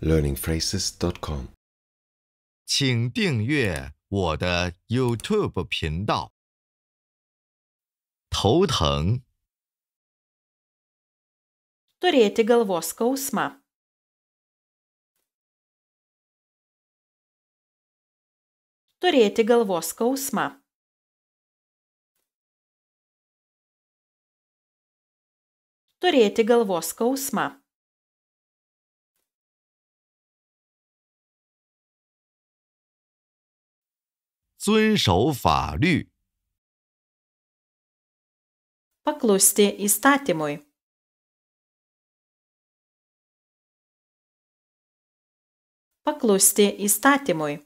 learningphrases.com。请订阅我的 YouTube 频道。头疼。Turėti galvos skausmą. Turėti galvos skausmą. Turėti galvos skausmą. 遵守法律。Paklusti įstatymui. Paklusti įstatymui.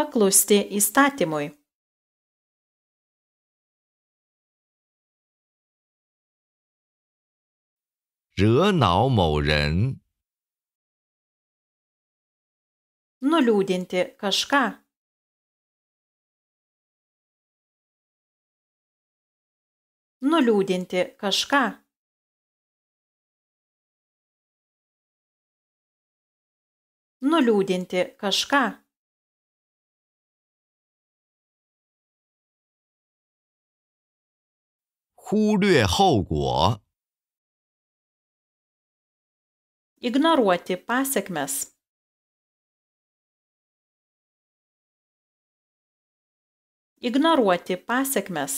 Paklusti įstatymui. Žėnau mou ren. nuliūdinti kažką nuliūdinti kažką nuliūdinti kažką ignoruoti pasekmes ignoruoti pasekmes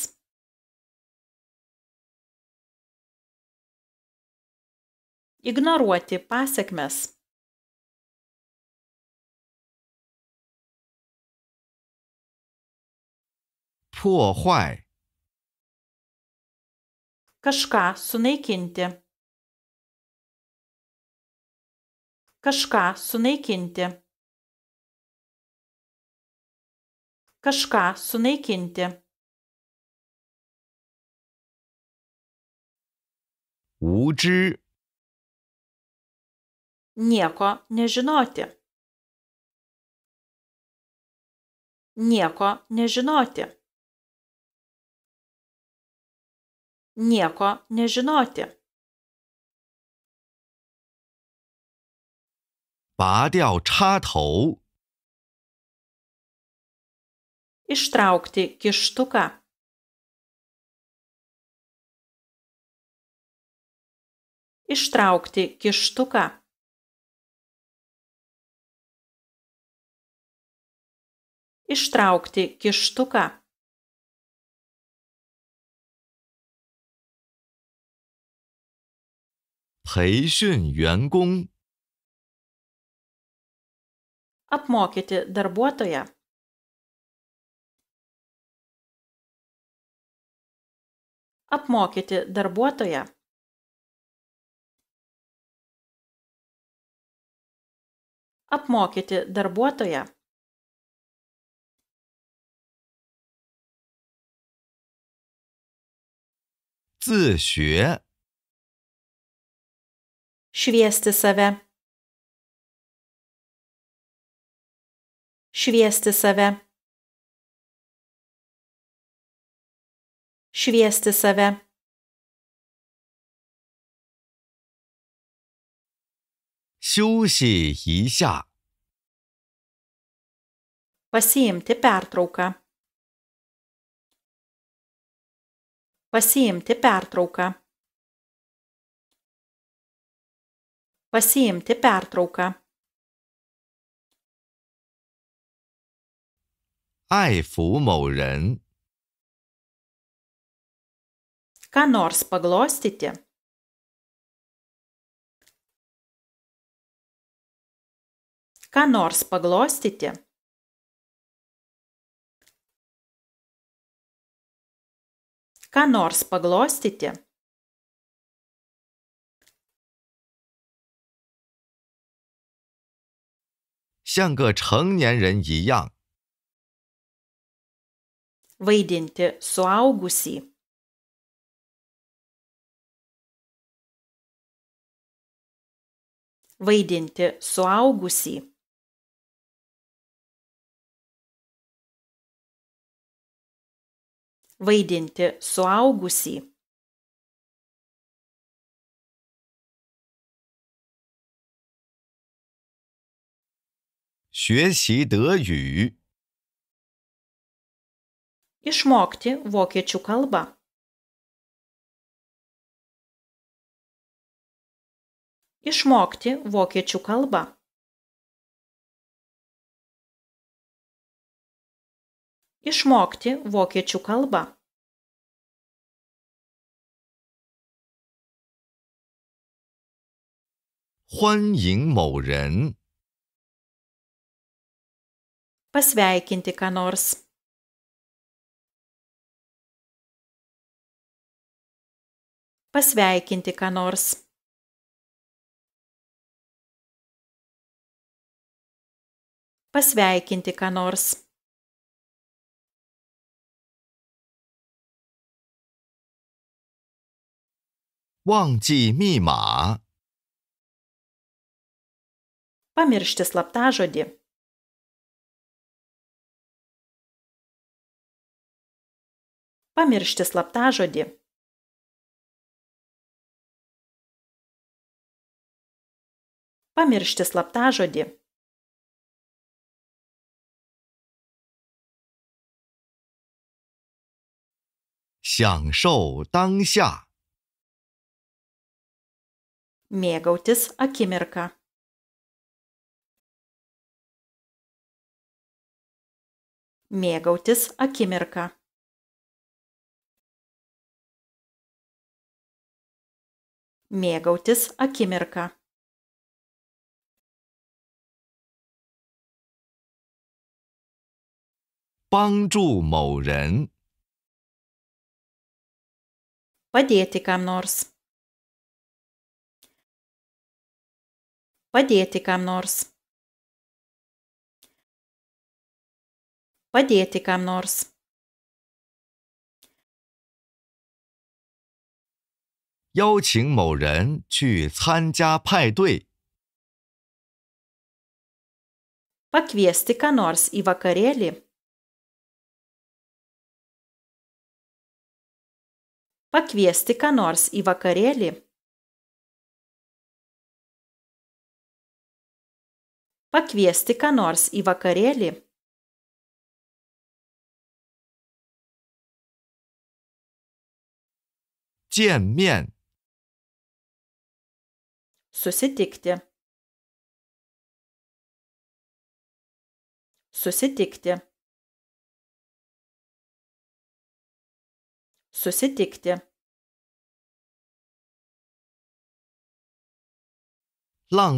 ignoruoti pasekmes kažką sunaikinti kažką sunaikinti kažką sunaikinti. Uči. Nieko nežinoti. Nieko nežinoti. Nieko nežinoti. 拔掉插头。ištraukti kištuką ištraukti kištuką ištraukti kištuką apmokyti darbuotoją apmokyti darbuotoją apmokyti darbuotoją šviesti save šviesti save šviesti save. Pasiimti pertrauką. Pasiimti pertrauką. Pasiimti pertrauką. 爱抚某人。ką nors paglostyti ką nors paglostyti ką nors paglostyti 像个成年人一样 vaidinti suaugusį vaidinti suaugusį vaidinti suaugusį išmokti vokiečių kalbą išmokti vokiečių kalbą išmokti vokiečių kalbą. Pasveikinti ką nors. Pasveikinti ką nors. pasveikinti ką nors. Pamiršti slaptąžodį. Pamiršti slaptąžodį. Pamiršti slaptąžodį. 享受当下。Mėgautis akimirką. Mėgautis akimirką. Mėgautis akimirką. Pangzhu mou ren padėti kam nors. Padėti kam nors. Padėti kam nors. Yau qing mou ren qu can jia pai dui. Pakviesti ką nors į vakarėlį. pakviesti ką nors į vakarėlį. Pakviesti ką nors į vakarėlį. Jianmian. Susitikti. Susitikti. susitikti. Lang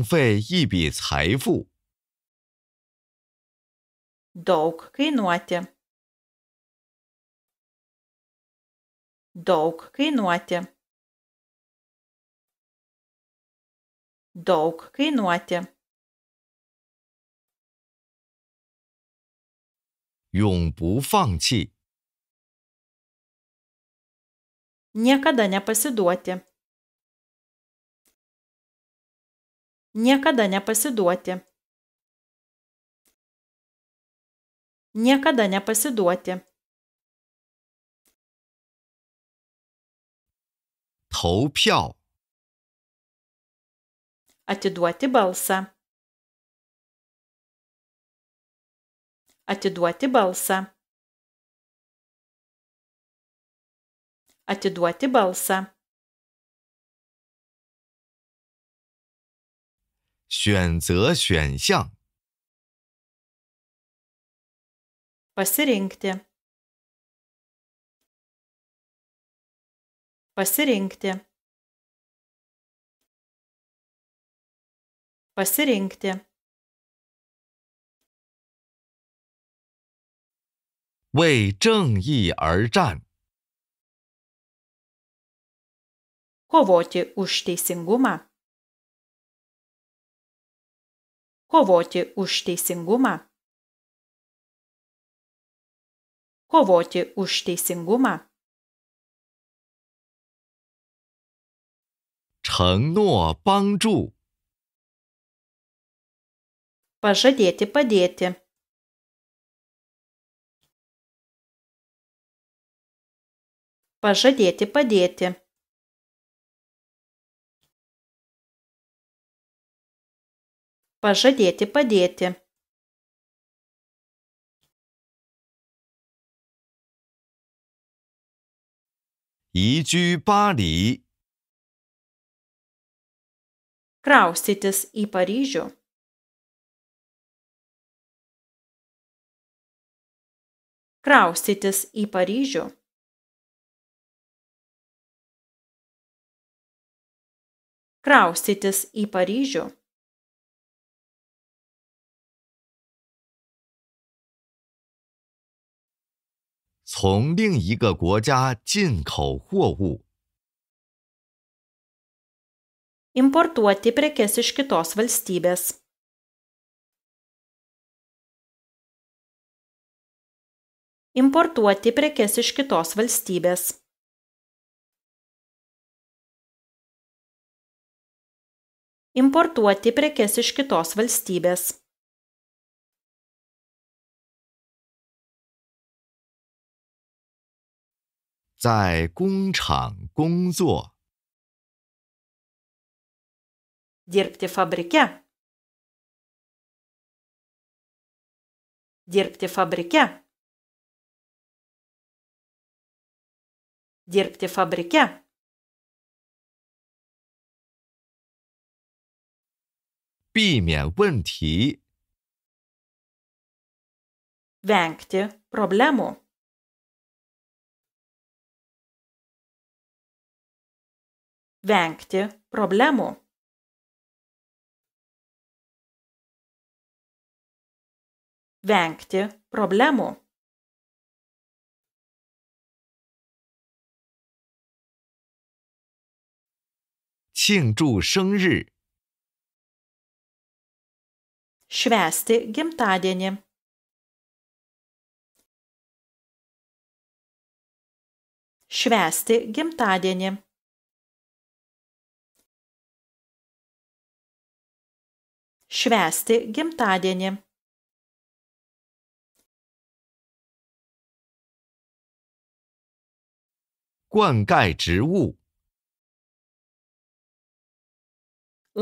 Daug kainuoti. Daug kainuoti. Daug kainuoti. 永不放弃。Niekada nepasiduoti. Niekada nepasiduoti. Niekada nepasiduoti. 投票 Atiduoti balsą. Atiduoti balsą. 奥地利巴尔萨。选择选项。为正义而战。kovoti už teisingumą. Kovoti už teisingumą. Kovoti už teisingumą. 承诺帮助。Pažadėti padėti. Pažadėti padėti. pažadėti padėti. Įdžių Balį. Kraustytis į Paryžių. Kraustytis į Paryžių. Kraustytis į Paryžių. 从另一个国家进口货物。Importuoti prekes iš kitos valstybės. Importuoti prekes iš kitos valstybės. Importuoti prekes iš kitos valstybės. 在工厂工作。dirpte fabriki, dirpte fabriki, dirpte fabriki, 避免问题。vengte problemo. vengti problemų vengti problemų. Švęsti gimtadienį. Švęsti gimtadienį. švęsti gimtadienį.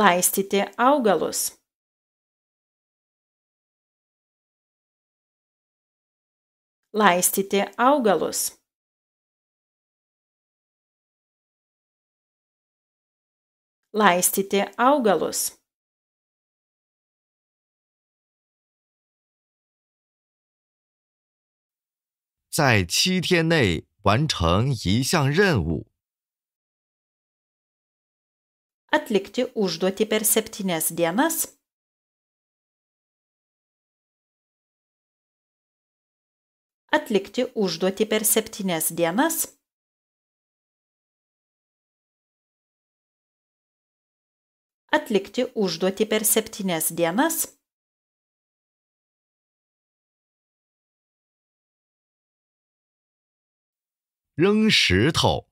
Laistyti augalus. Laistyti augalus. Laistyti augalus. 在七天内完成一项任务。Atlikti užduotį per septynes dienas. Atlikti užduotį per septynes dienas. Atlikti užduotį per septynes dienas. 扔石头。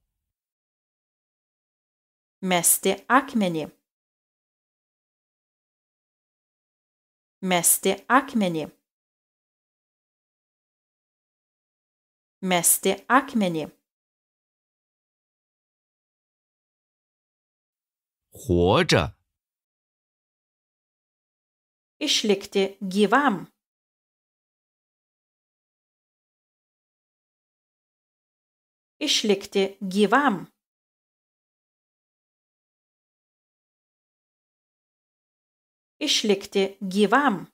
m e s t akmeni. Meste akmeni. Meste akmeni. 活着。Išligte giam. išlikti gyvam išlikti gyvam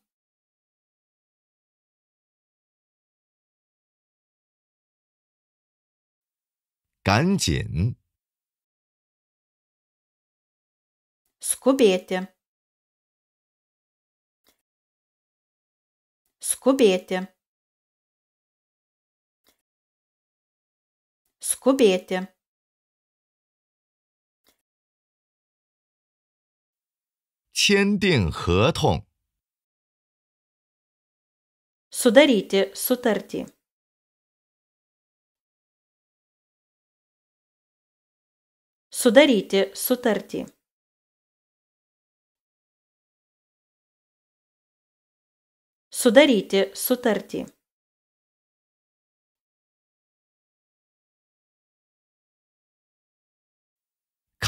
skubėti skubėti skubėti 签订合同 sudaryti sutartį sudaryti sutartį sudaryti sutartį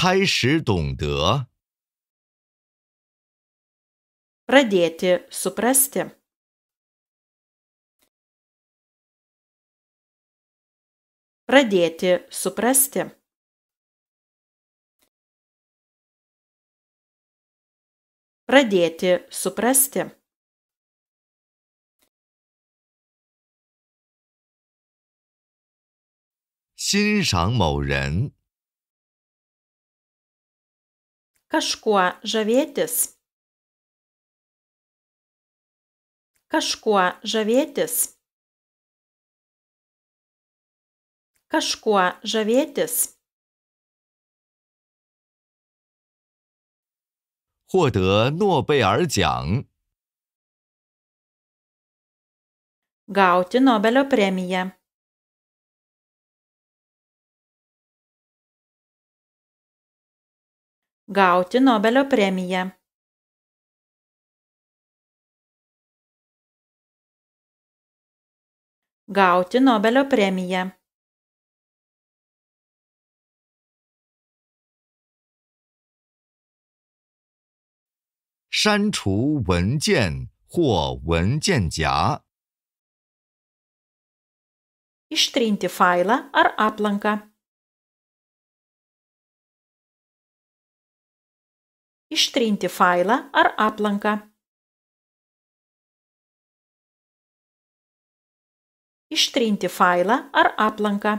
开始懂得。Pradėti suprasti. Pradėti suprasti. Pradėti suprasti. Sinšang Mauren. kažkuo žavėtis. Kažkuo žavėtis. Kažkuo žavėtis. 获得诺贝尔奖。gauti Nobelio premiją. gauti nobelio premiją gauti nobelio premiją 删除文件或文件夹。ištrinti failą ar aplanką ištrinti failą ar aplanką ištrinti failą ar aplanką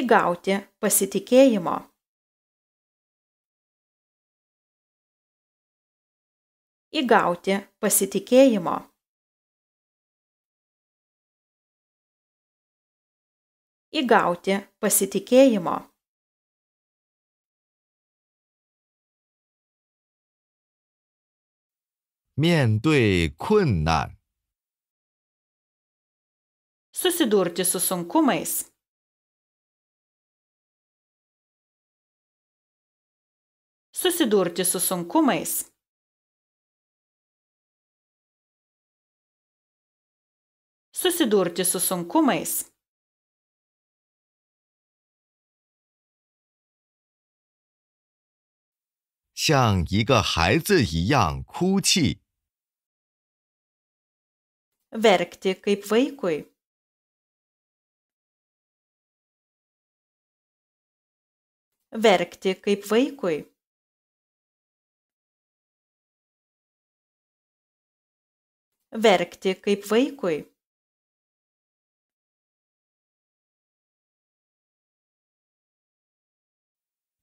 įgauti pasitikėjimo įgauti pasitikėjimo įgauti pasitikėjimo 面对困难，susidurti su sunkumais, 面对困难。susidurti su sunkumais, 面对困难。susidurti su sunkumais. 像一个孩子一样哭泣。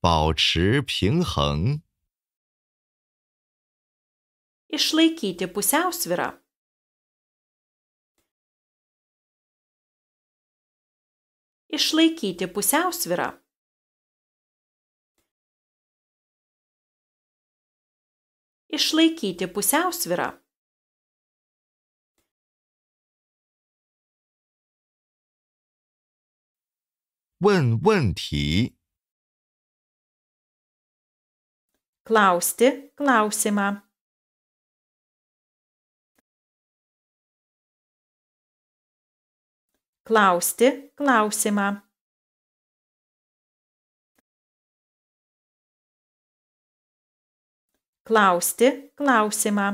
保持平衡。išlaikyti pusiausvirą. Išlaikyti pusiausvirą. Išlaikyti pusiausvirą. Wen 问题 klausti klausimą. klausti klausimą klausti klausimą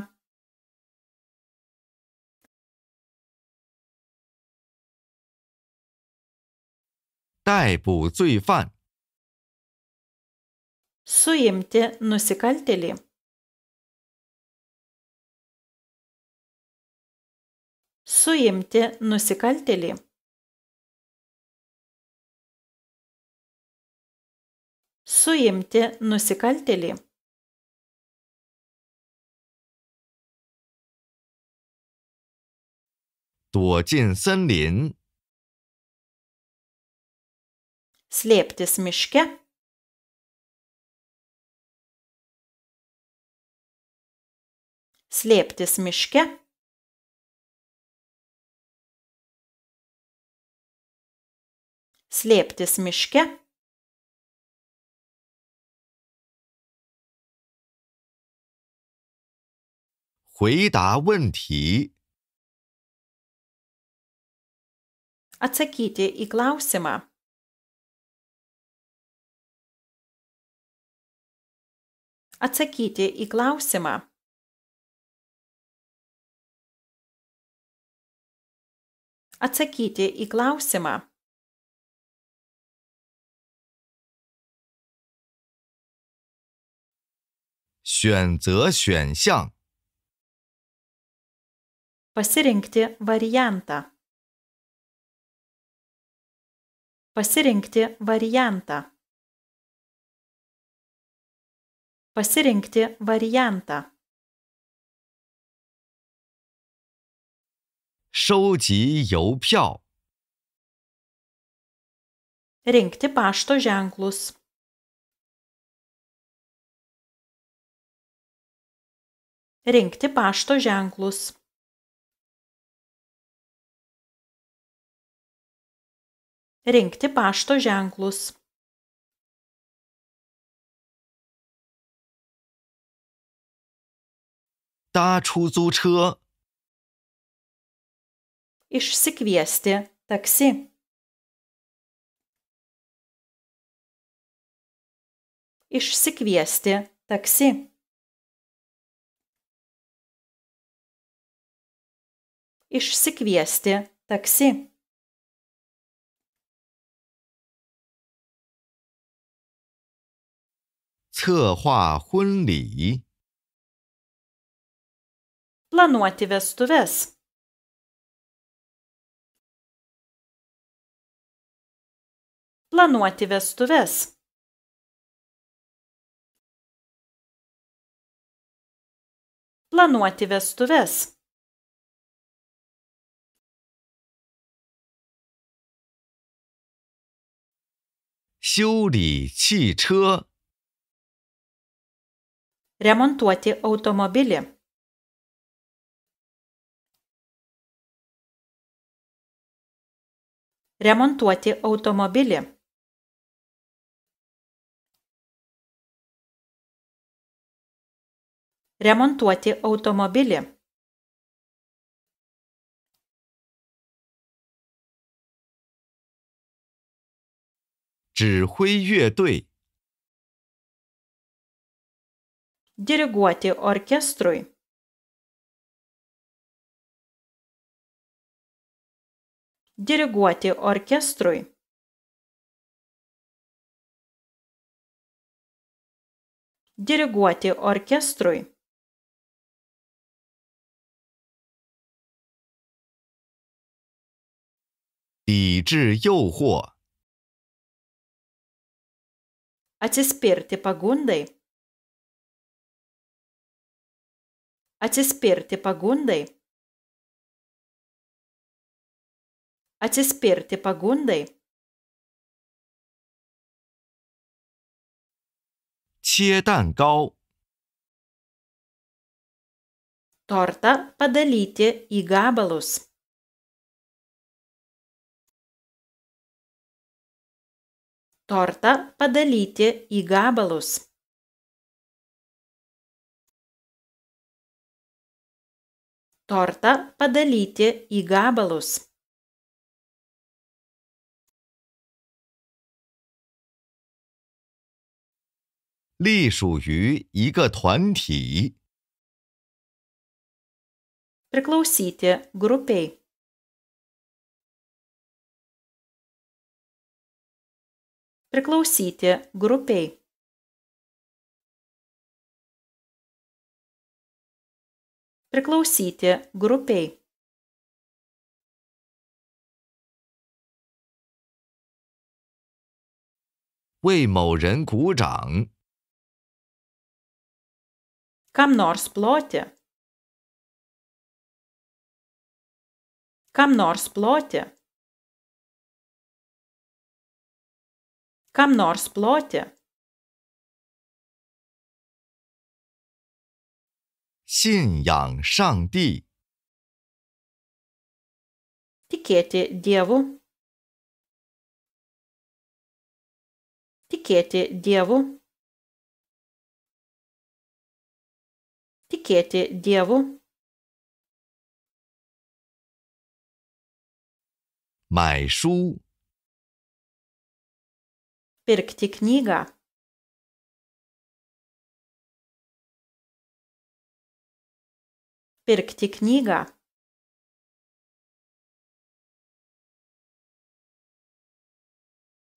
Suimti nusikaltėlį. Suimti nusikaltėlį. suimti nusikaltėlį slėptis miške slėptis miške slėptis miške 回答问题。选择选项。Pasirinkti variantą. Pasirinkti variantą. Pasirinkti variantą. 收集邮票。Rinkti pašto ženklus. Rinkti pašto ženklus. Rinkti pašto ženklus. Ta 出租车 Išsikviesti taksi. Išsikviesti taksi. Išsikviesti taksi. 策划婚礼。La noite vers le v e s s La noite v e s t e v e s s La noite v e s t e vers. 修理汽车。remontuoti automobilį remontuoti automobilį remontuoti automobilį 指挥乐队 diriguoti orkestrui diriguoti orkestrui diriguoti orkestrui 抵制诱惑 atsispirti pagundai atsispirti pagundai. Atsispirti pagundai. 切蛋糕。Tortą padalyti į gabalus. Tortą padalyti į gabalus. tortą padalyti į gabalus 隶属于一个团体。priklausyti grupiai. priklausyti grupiai. priklausyti grupei Kam nors ploti. Kam nors ploti. Kam nors ploti. 信仰上帝。Tikėti Dievu. Tikėti Dievu. Tikėti Dievu. 买书。pirkti knygą. pirkti knygą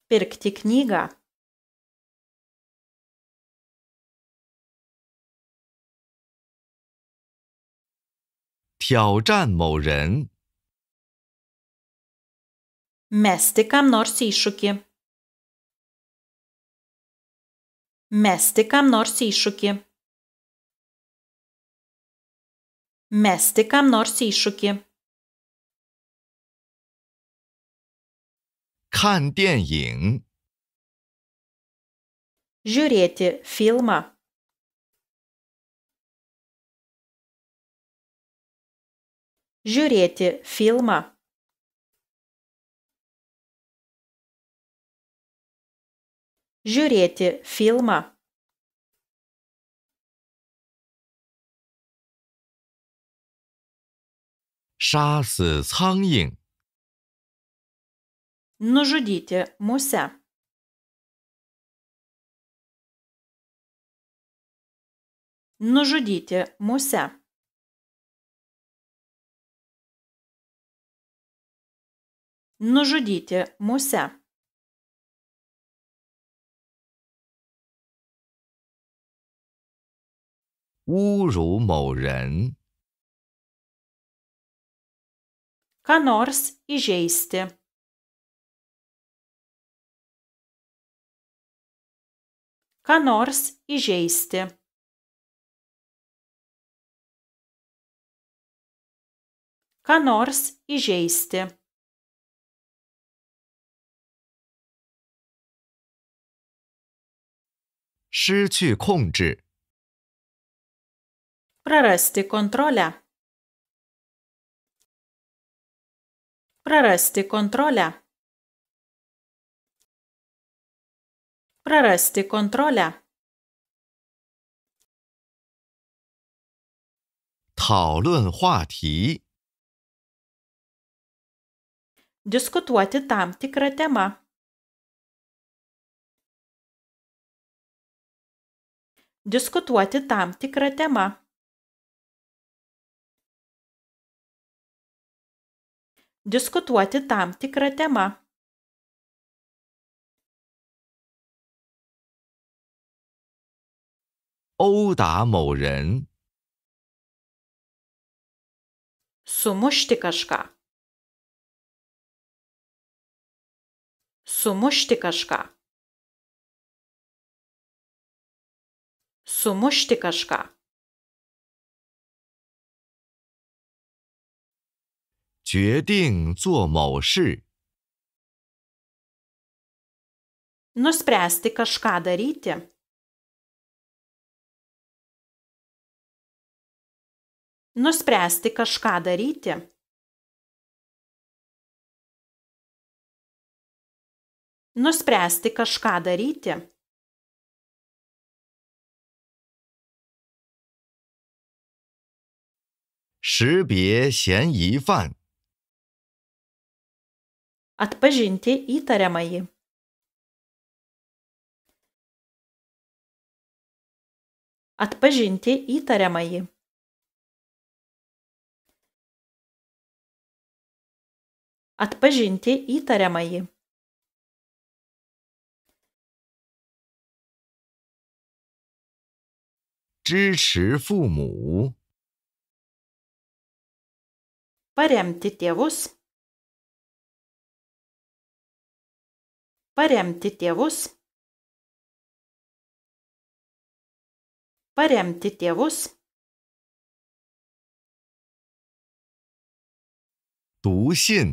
pirkti knygą 挑战某人 mesti kam nors iššūkį mesti kam nors iššūkį Mesti kam nors iššūkį. 看电影，Žiūrėti filmą. žiūrėti filmą. žiūrėti filmą. 杀死苍蝇。侮辱某人。ką nors įžeisti ką nors įžeisti. Ką nors įžeisti. Prarasti kontrolę. Prarasti kontrolę. Prarasti kontrolę. 讨论话题。diskutuoti tam tikrą temą. Diskutuoti tam tikrą temą. diskutuoti tam tikrą temą. Sumušti kažką. Sumušti kažką. Sumušti kažką. 决定做某事。Nuspręsti kažką daryti. Nuspręsti kažką daryti. Nuspręsti kažką daryti. Šibie 嫌疑犯。atpažinti įtariamąjį atpažinti įtariamąjį atpažinti įtariamąjį paremti tėvus paremti tėvus, paremti tėvus. 读信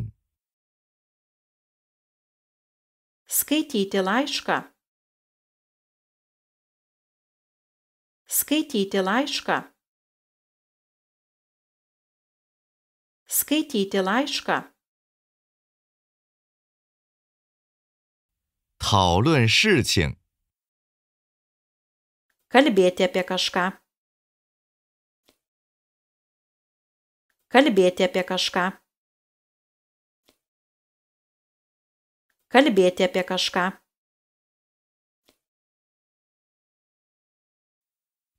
skaityti laišką, skaityti laišką, skaityti laišką. 讨论事情。Колбети пякашка，Колбети пякашка，Колбети пякашка。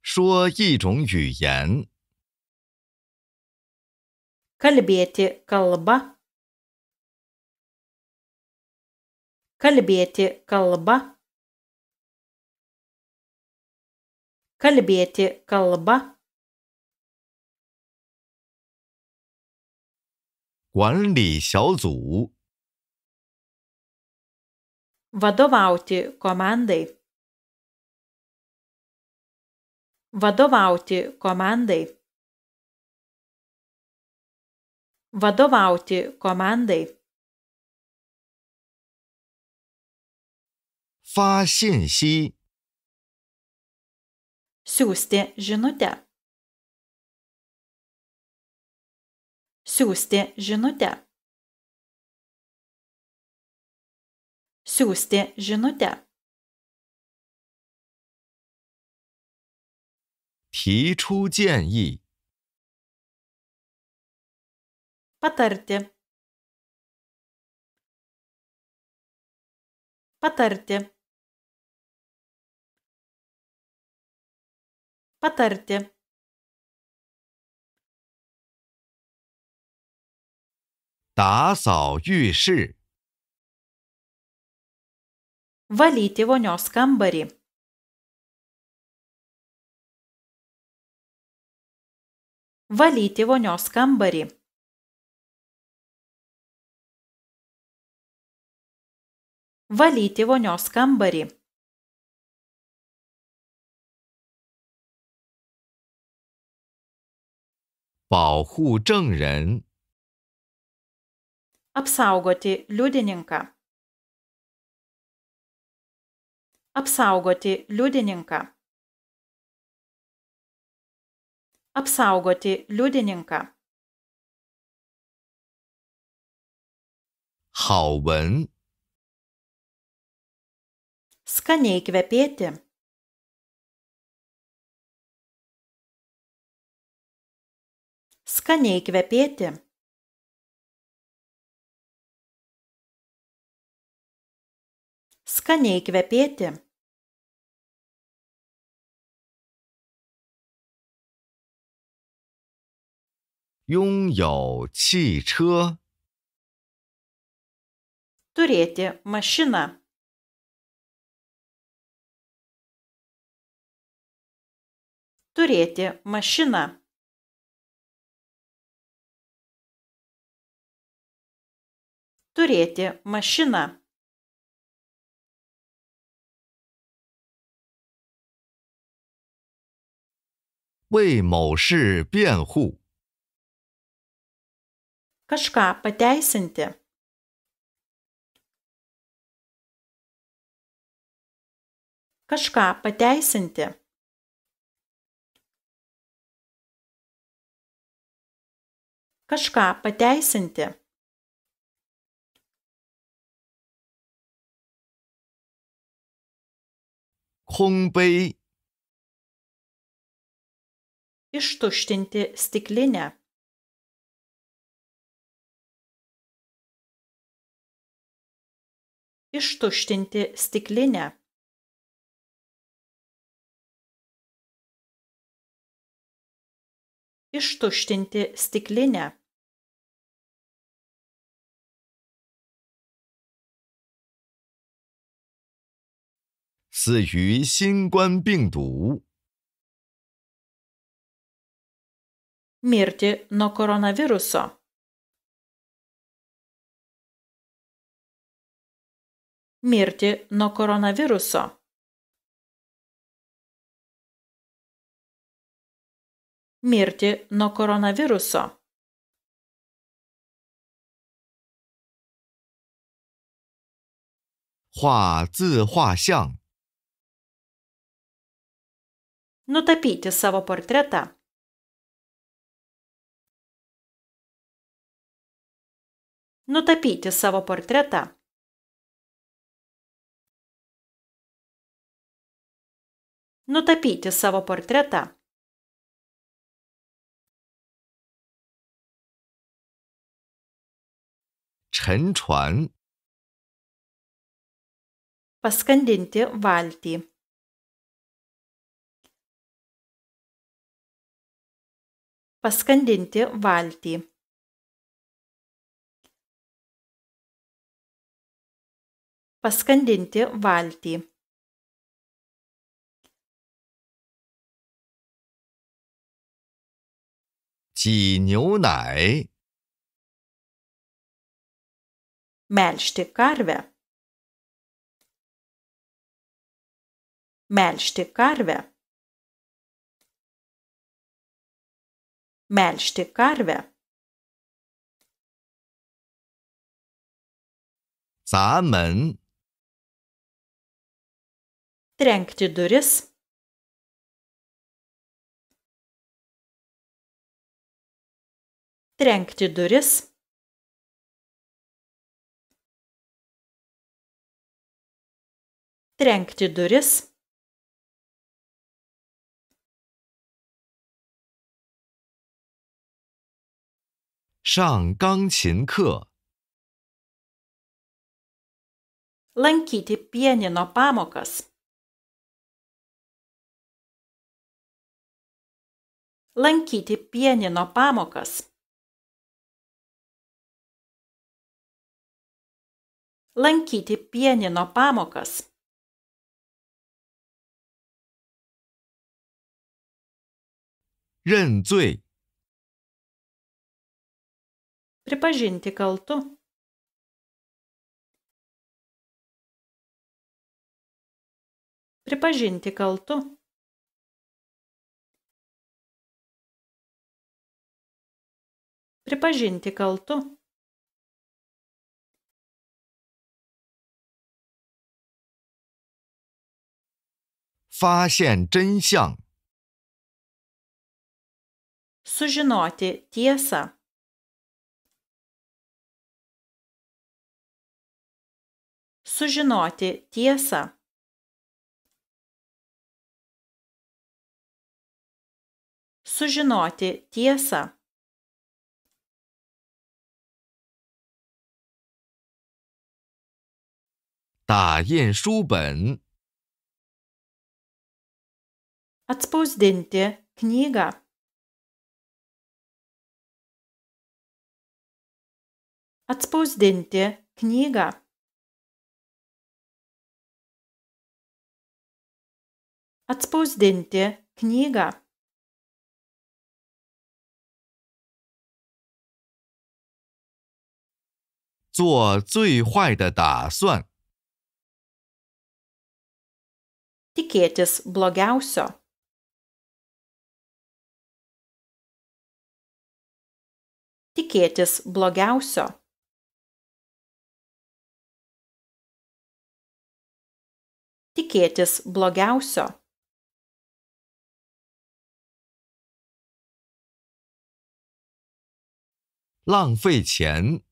说一种语言。Колбети колба。kalbėti kalba kalbėti kalba 管理小组 vadovauti komandai vadovauti komandai vadovauti komandai 发信息。s o s t i genota. s o s t i genota. s o s t i genota. 提出建议。Poter te. Poter te. patarti 打扫浴室 valyti vonios kambarį. Valyti vonios kambarį. Valyti vonios kambarį. 保护证人。Apsaugoti liudininką. Apsaugoti liudininką. Apsaugoti liudininką. 好闻。skaniai kvepėti. skaniai kvepėti skaniai kvepėti turėti mašiną turėti mašiną turėti mašiną kažką pateisinti. Kažką pateisinti. Kažką pateisinti. 空杯。ištuštinti stiklinę. Ištuštinti stiklinę. Ištuštinti stiklinę. 死于新冠病毒。m i r t i no k o r o n a v i r u s a m i r t i no k o r o n a v i r u s a m i e r t i no k o r o n a v i r u s a 画自画像。nutapyti savo portretą. Nutapyti savo portretą. Nutapyti savo portretą. Paskandinti valtį. paskandinti valtį paskandinti valtį 挤牛奶 melžti karvę melžti karvę melžti karvę. Zāmen. Trenkti duris. 3. trenkti duris. Trenkti duris. 上钢琴课。l e n k y t e pienio pamokas。l e n k y t e pienio pamokas。l e n k y t e pienio pamokas。认罪。pripažinti kaltu pripažinti kaltu pripažinti kaltu sužinoti tiesą sužinoti tiesą sužinoti tiesą 打印书本 atspausdinti knygą. Atspausdinti knygą. atspausdinti knygą 做最坏的打算。tikėtis blogiausio. Tikėtis blogiausio. Tikėtis blogiausio. 浪费钱。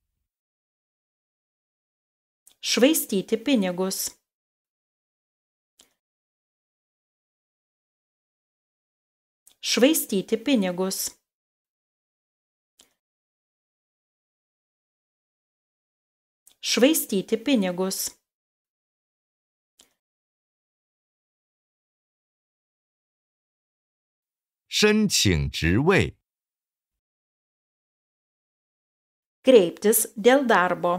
申请职位。kreiptis dėl darbo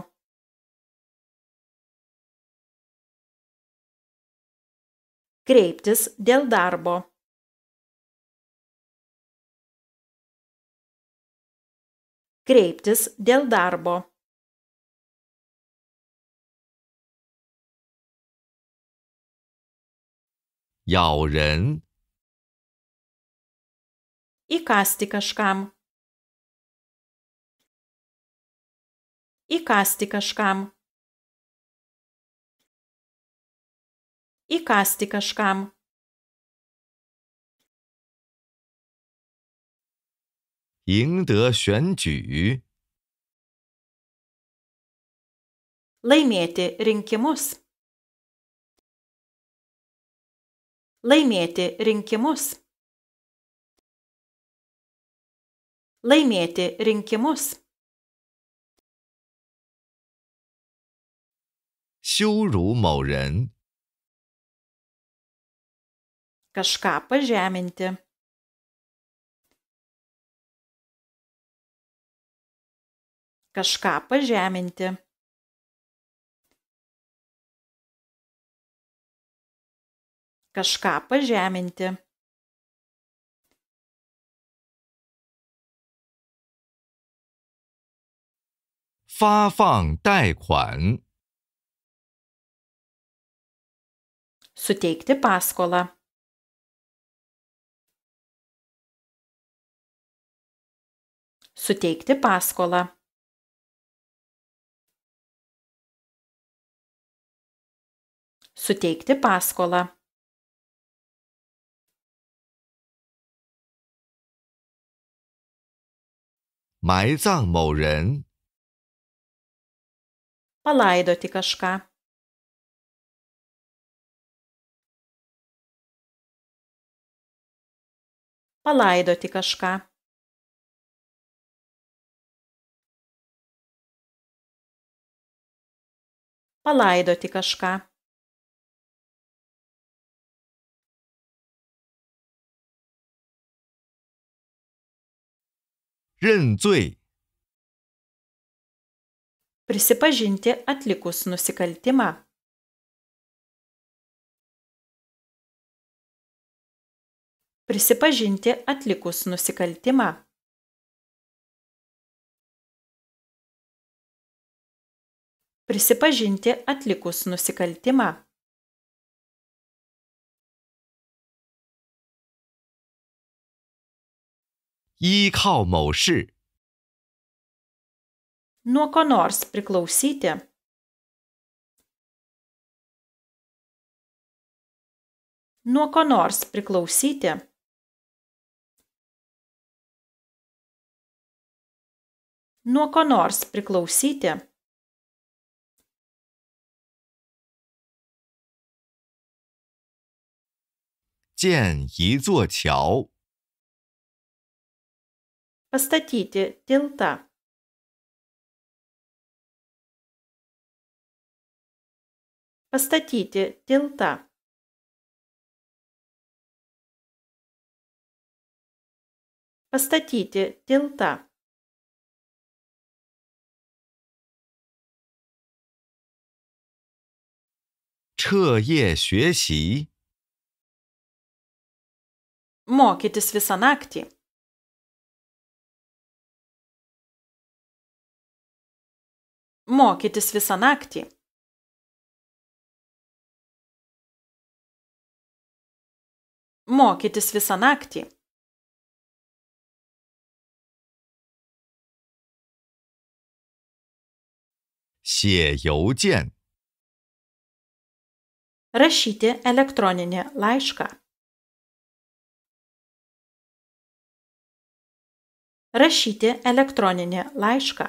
kreiptis dėl darbo kreiptis dėl darbo Yao ren. Įkasti kažkam. įkasti kažkam. Įkasti kažkam. Laimėti rinkimus. Laimėti rinkimus. Laimėti rinkimus. 羞辱某人。发放贷款。suteikti paskolą. Suteikti paskolą. Suteikti paskolą. 埋葬某人。Palaidoti kažką. palaidoti kažką palaidoti kažką prisipažinti atlikus nusikaltimą prisipažinti atlikus nusikaltimą prisipažinti atlikus nusikaltimą. Nuo ko nors priklausyti. Nuo ko nors priklausyti. nuo ko nors priklausyti 建一座桥。Pastatyti tiltą. パスタティティテルタ。パスタティティテルタ。彻夜学习。写邮件。rašyti elektroninį laišką rašyti elektroninį laišką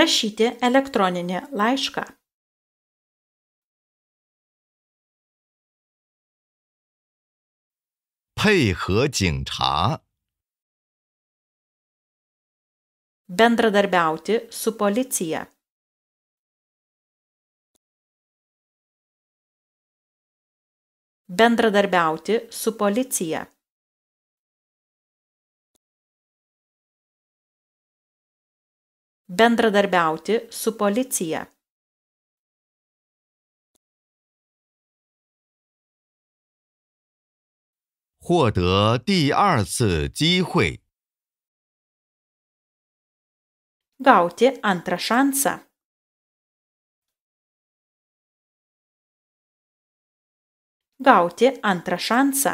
rašyti elektroninį laišką bendradarbiauti su policija bendradarbiauti su policija bendradarbiauti su policija 获得第二次机会。gauti antrą šansą. Gautį antrą šansą.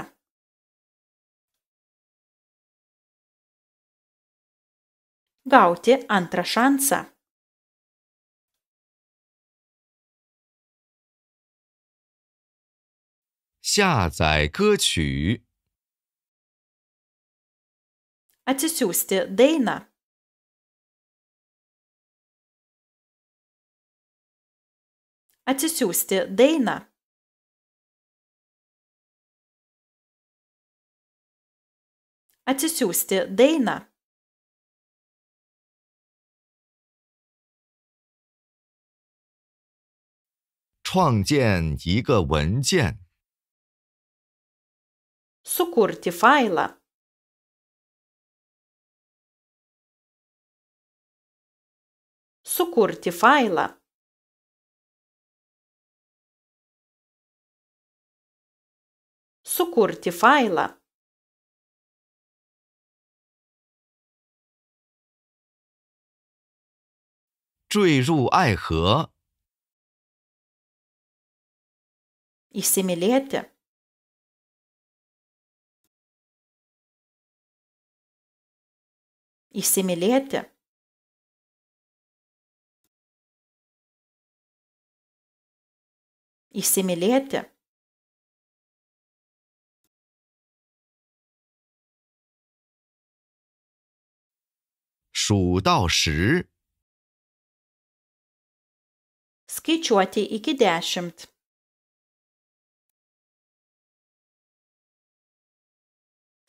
Gauti antrą šansą. Atsisiųsti dainą. Atsisiųsti dainą. Atisiusi daina。创建一个文件。Sukurti failą。Sukurti failą。Sukurti failą。坠入爱河。一十米，一十米，一十米，数到十。skaičiuoti iki dešimt.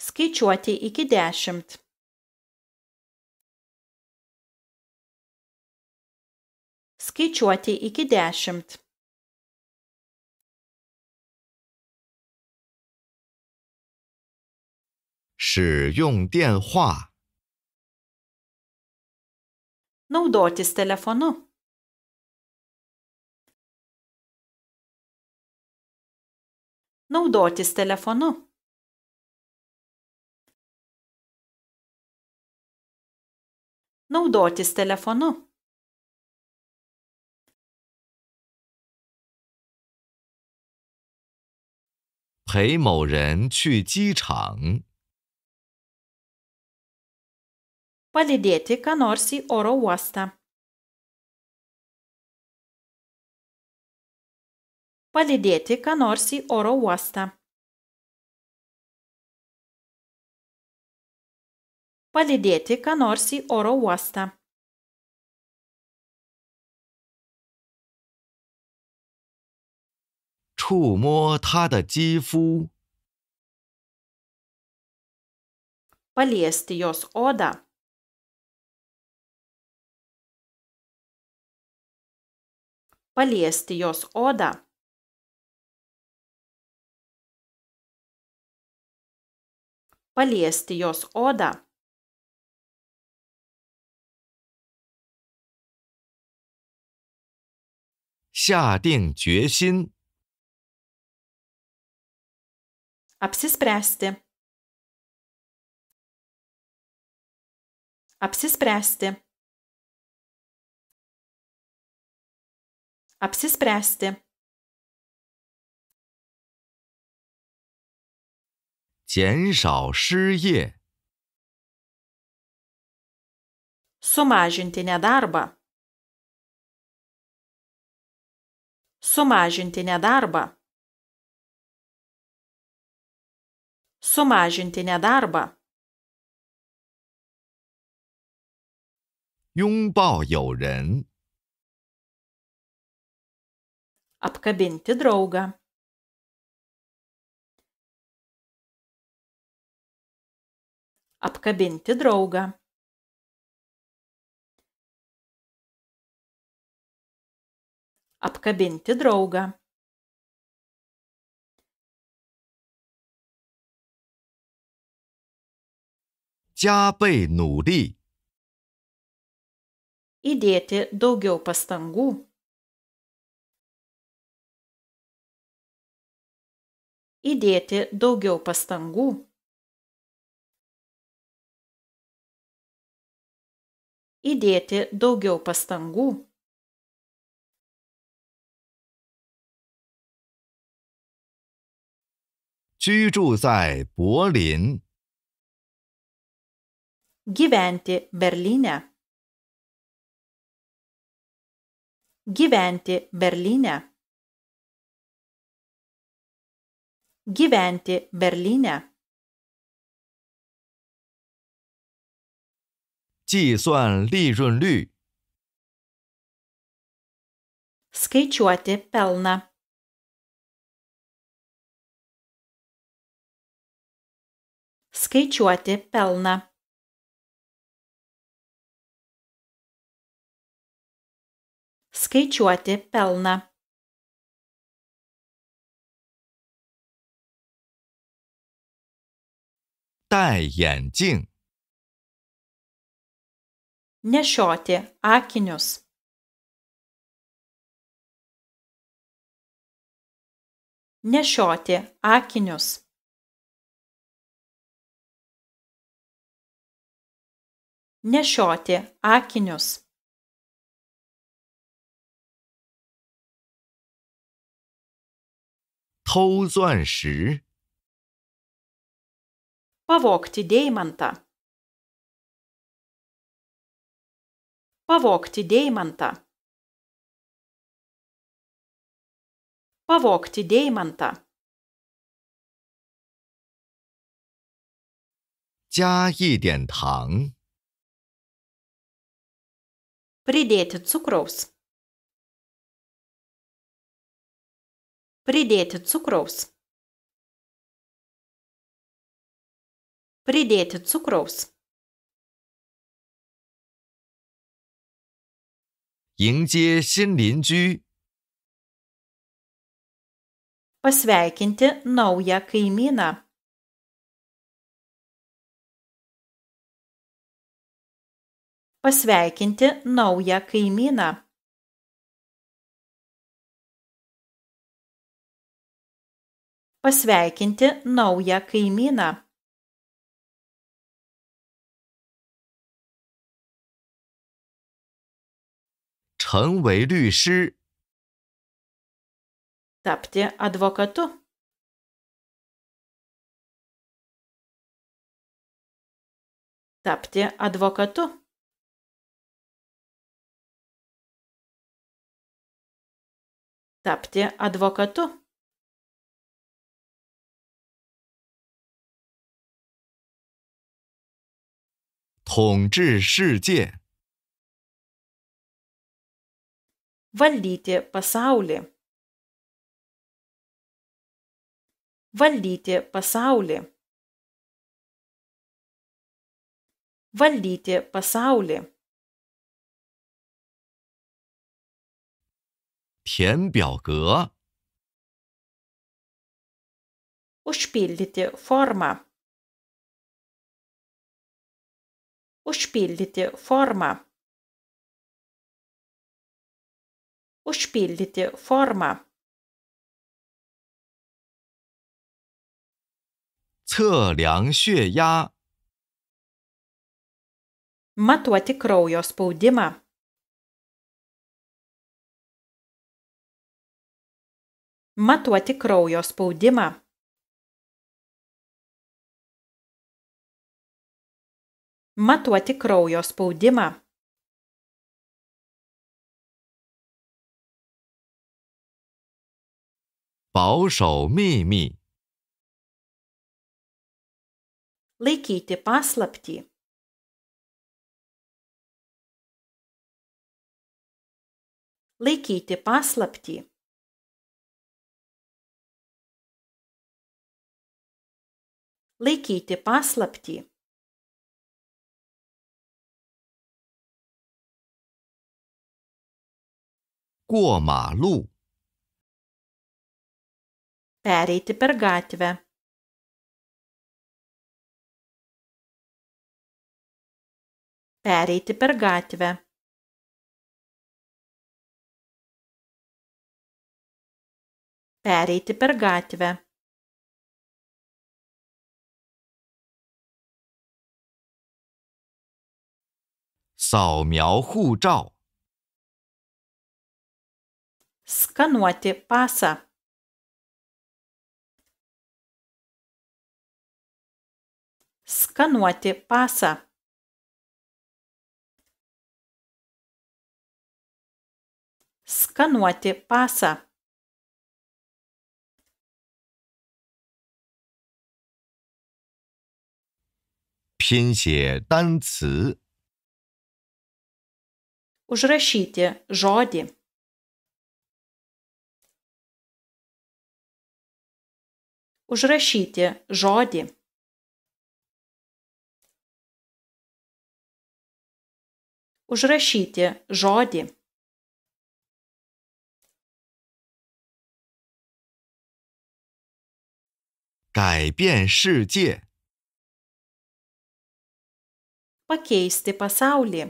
Skaičiuoti iki dešimt. Skaičiuoti iki dešimt. Naudotis telefonu. naudotis telefonu naudotis telefonu 陪某人去机场。palydėti ką nors į oro uostą. palydėti ką nors į oro uostą. Palydėti ką nors į oro uostą. Paliesti jos odą. Paliesti jos odą. paliesti jos odą 下定决心 apsispręsti apsispręsti apsispręsti 减少失业。s u m a j i n t i n adarba. s u m a j i n t i n adarba. s u m a j i n t i n adarba. 拥抱友人。Apkabinė drąsą. apkabinti draugą. Apkabinti draugą. Įdėti daugiau pastangų. Įdėti daugiau pastangų. įdėti daugiau pastangų 居住在柏林。gyventi Berlyne. Gyventi Berlyne. Gyventi Berlyne. 计算利润率。戴眼镜。nešioti akinius nešioti akinius nešioti akinius Pavokti deimantą Pavokti deimantą. Pavokti deimantą. 加一点糖。Pridėti cukraus. Pridėti cukraus. Pridėti cukraus. 迎接新邻居。Pasveikinti naują kaimyną. Pasveikinti naują kaimyną. Pasveikinti naują kaimyną. 成为律师。Tapte avvocato. Tapte avvocato. Tapte avvocato. 统治世界。valdyti pasaulį valdyti pasaulį valdyti pasaulį 填表格 užpildyti formą užpildyti formą užpildyti formą. 测量血压 matuoti kraujo spaudimą.。matuoti kraujo spaudimą。matuoti kraujo spaudimą。保守秘密。Leky te paslapti. Leky te paslapti. Leky te paslapti. 过马路。pereiti per gatvę pereiti per gatvę pereiti per gatvę Sào miao hū zhao. Skanuoti pasą. skanuoti pasą skanuoti pasą 拼写单词 užrašyti žodį užrašyti žodį užrašyti žodį Pakeisti pasaulį.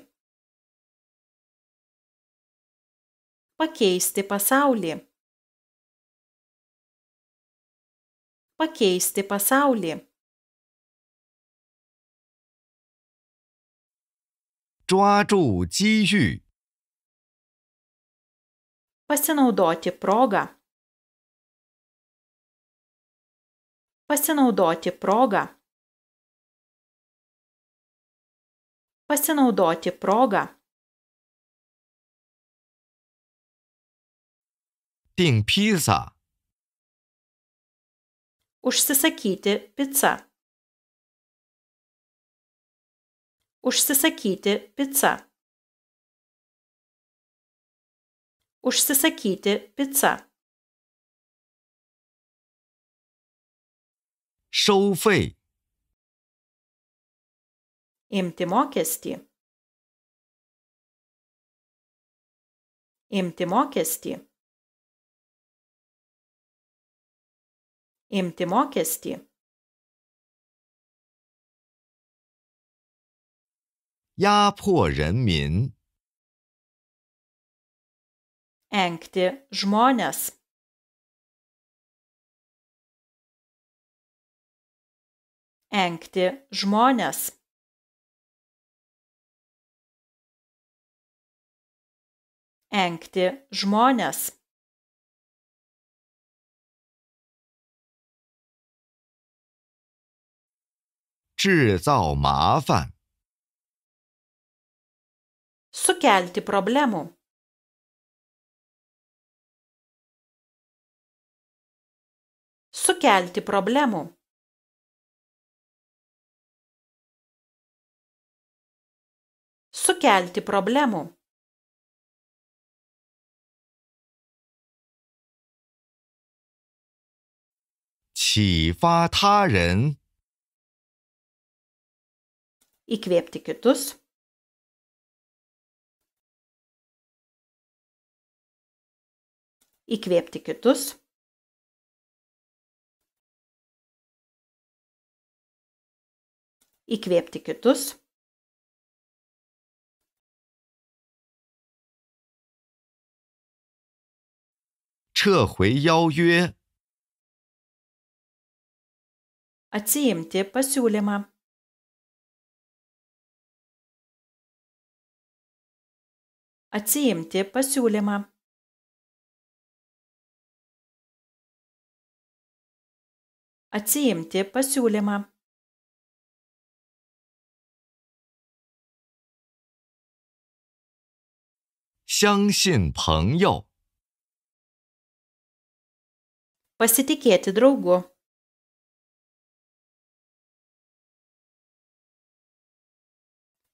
Pakeisti pasaulį. Pakeisti pasaulį. 抓住机遇。Pasinaudoti progą. Pasinaudoti progą. Pasinaudoti progą. 订披萨。Užsisakyti pizzą. Užsisakyti pica. Užsisakyti pica. 收费。Imti mokestį. Imti mokestį. Imti mokestį. 压迫人民，制造麻烦。sukelti problemų sukelti problemų sukelti problemų Įkvėpti kitus įkvėpti kitus įkvėpti kitus Atsiimti pasiūlymą. Atsiimti pasiūlymą. atsiimti pasiūlymą Pasitikėti draugu.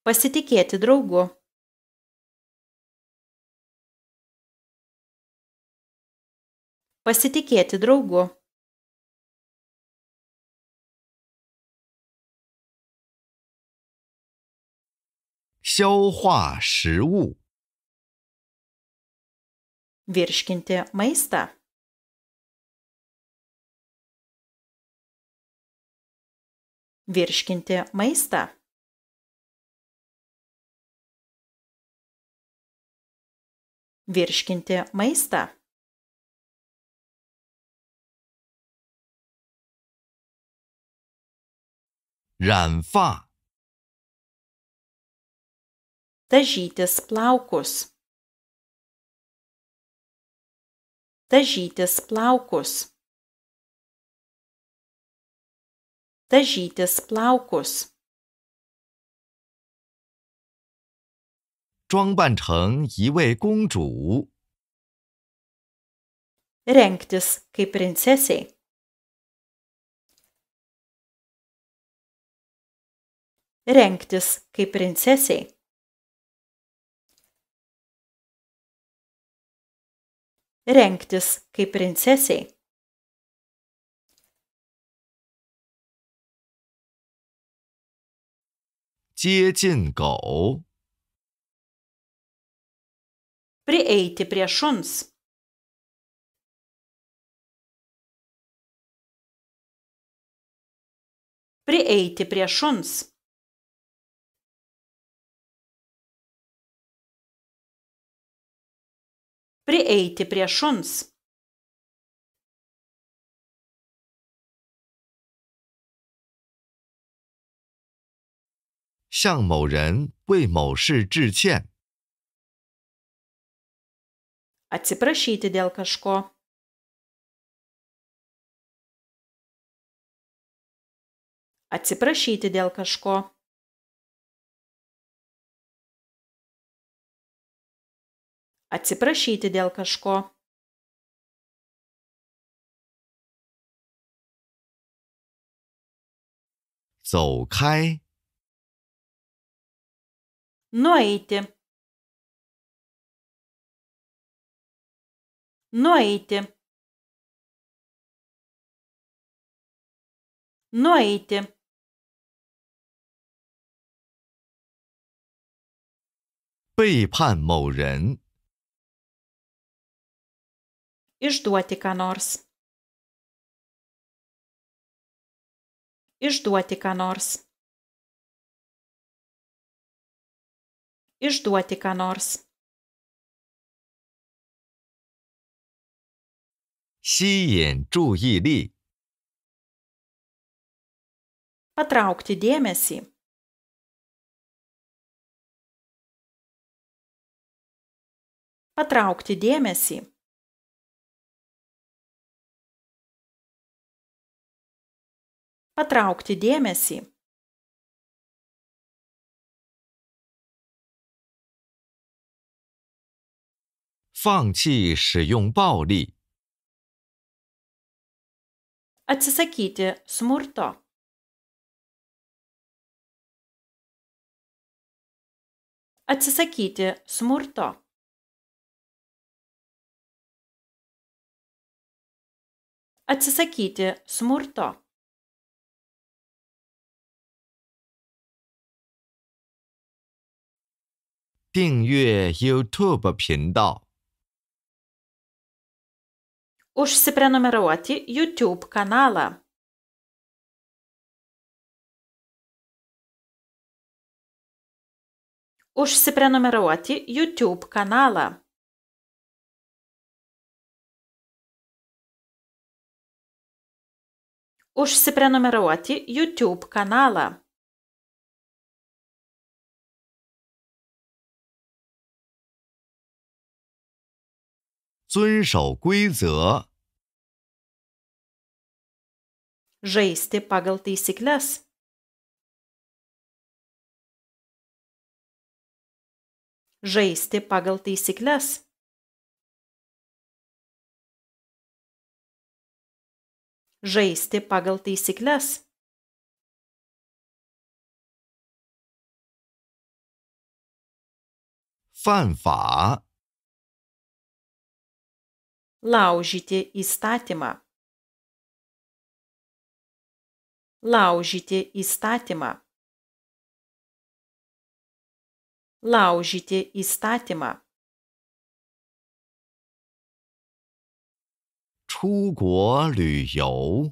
Pasitikėti draugu. Pasitikėti draugu. 消化食物。v i r s k i n t e m a i s t a v i r s k i n t e m a i s t a v i r s k i n t e m a i s t a 染发。Tažytis plaukus. Tažytis plaukus. Tažytis plaukus. 装扮成一位公主。Rengtis kaip princesiai. Rengtis kaip princesiai. rengtis kaip princesiai. Prieiti prie šuns. Prieiti prie šuns. prieiti prie šuns. Atsiprašyti dėl kažko. Atsiprašyti dėl kažko. atsiprašyti dėl kažko Zau kai. Nueiti. Nueiti. Nueiti. Beipan mou ren išduoti ką nors. Išduoti ką nors. Išduoti ką nors. Patraukti dėmesį. Patraukti dėmesį. atraukti dėmesį. Atsisakyti smurto. Atsisakyti smurto. Atsisakyti smurto. 订阅 YouTube 频道。Užsiprenumeruoti YouTube kanalą. Užsiprenumeruoti YouTube kanalą. Užsiprenumeruoti YouTube kanalą. 遵守规则。ž a i s t e pagal tysi k l á s ž a i s t e pagal tysi k l á s ž a i s t e pagal tysi klás？犯法。laužyti įstatymą laužyti įstatymą laužyti įstatymą 出国旅游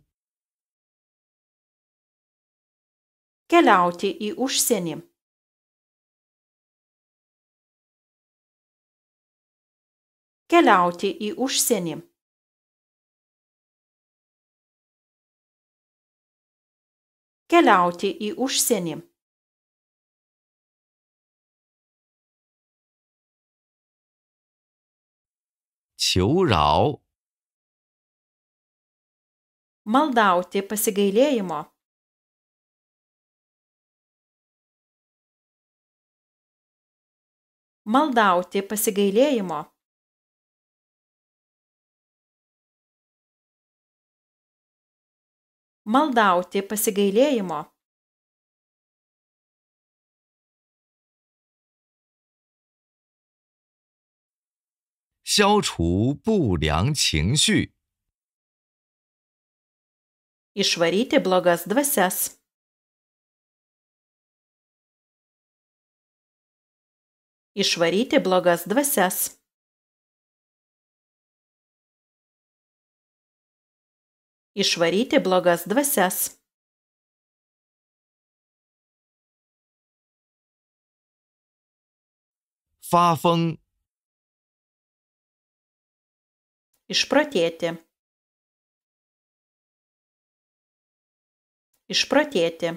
keliauti į užsienį keliauti į užsienį. Keliauti į užsienį. Čiaurau. Maldauti pasigailėjimo. maldauti pasigailėjimo. maldauti pasigailėjimo 消除不良情绪。Išvaryti blogas dvasias. Išvaryti blogas dvasias. išvaryti blogas dvasias. Fa feng. Išprotėti. Išprotėti.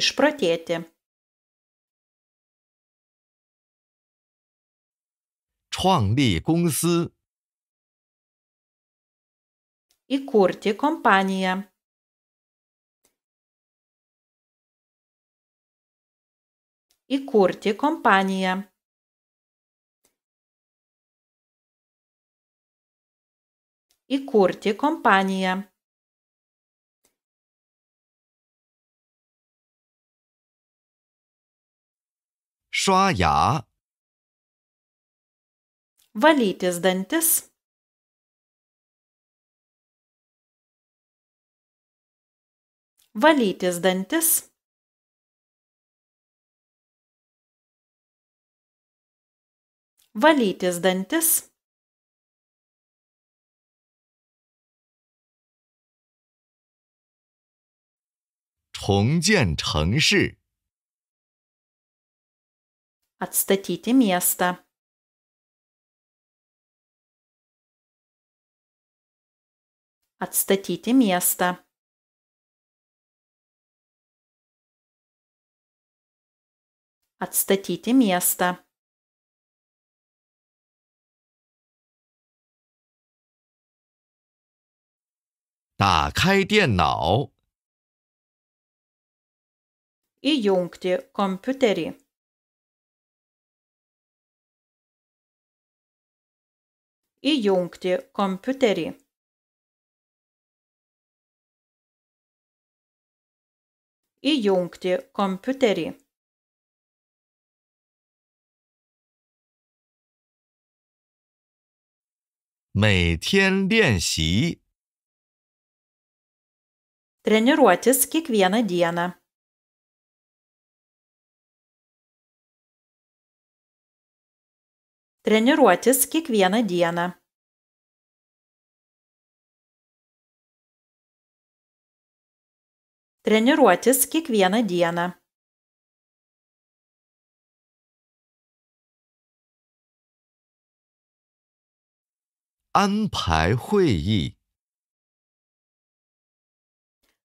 Išprotėti. Chuang li gong si įkurti kompaniją įkurti kompaniją įkurti kompaniją Valytis dantis valytis dantis valytis dantis Atstatyti miestą. Atstatyti miestą. Отстатите место. Įjungti kompiuterį. Įjungti kompiuterį. Įjungti kompiuterį. 每天练习。Treniruotis kiekvieną dieną. Treniruotis kiekvieną dieną. Treniruotis kiekvieną dieną. 安排会议。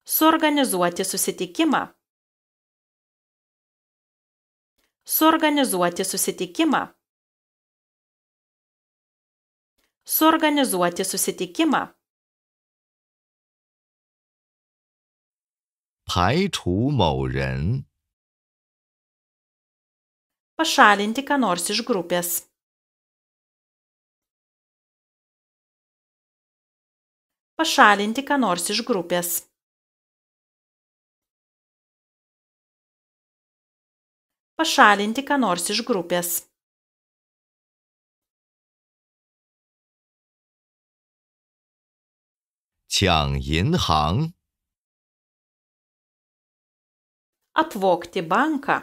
Suorganizuoti susitikimą. Suorganizuoti susitikimą. Suorganizuoti susitikimą. 排除某人。Pašalinti ką nors iš grupės. pašalinti ką nors iš grupės. Pašalinti ką nors iš grupės. Apvokti banką.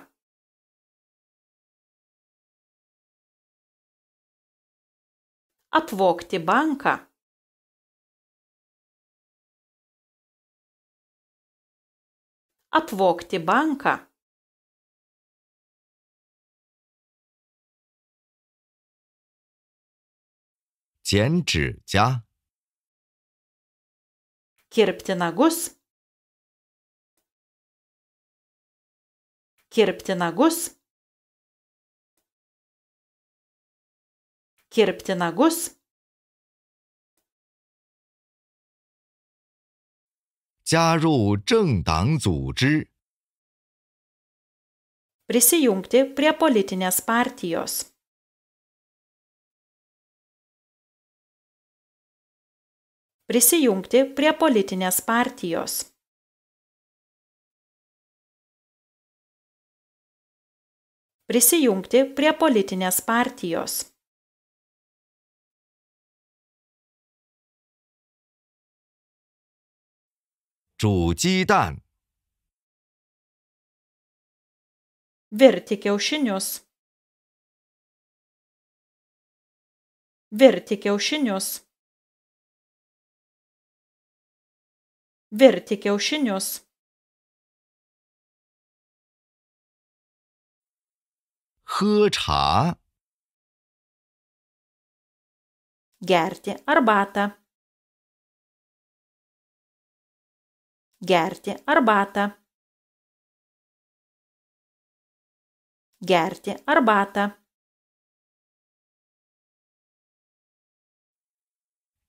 Apvokti banką. apvogti banką 剪指甲，kirpti nagus。kirpti nagus. kirpti nagus. 加入政党组织。Prisijungti prie politinės partijos. Prisijungti prie politinės partijos. Prisijungti prie politinės partijos. 煮鸡蛋。Virti kiaušinius. Virti kiaušinius. Virti kiaušinius. 喝茶。Gerti arbatą. gerti arbatą gerti arbatą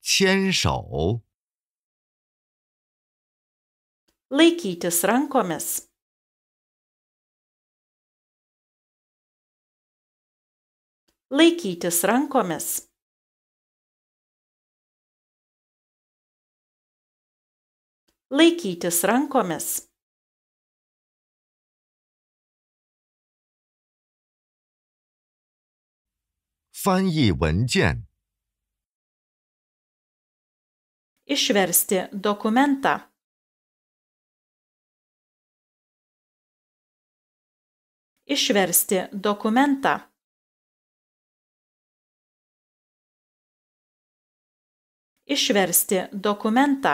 牵手 laikytis rankomis laikytis rankomis laikytis rankomis. Išversti dokumentą. Išversti dokumentą. Išversti dokumentą.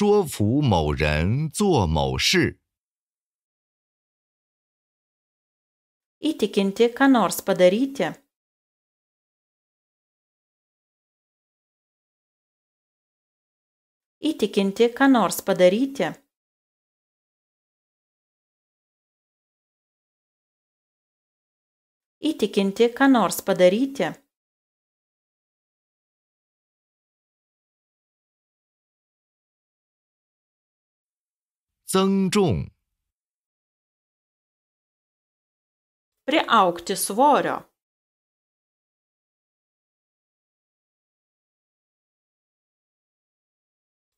说服某人做某事。Įtikinti, ką nors padaryti. Įtikinti, ką nors padaryti. Įtikinti, ką nors padaryti. 增重。Priaukti svorio.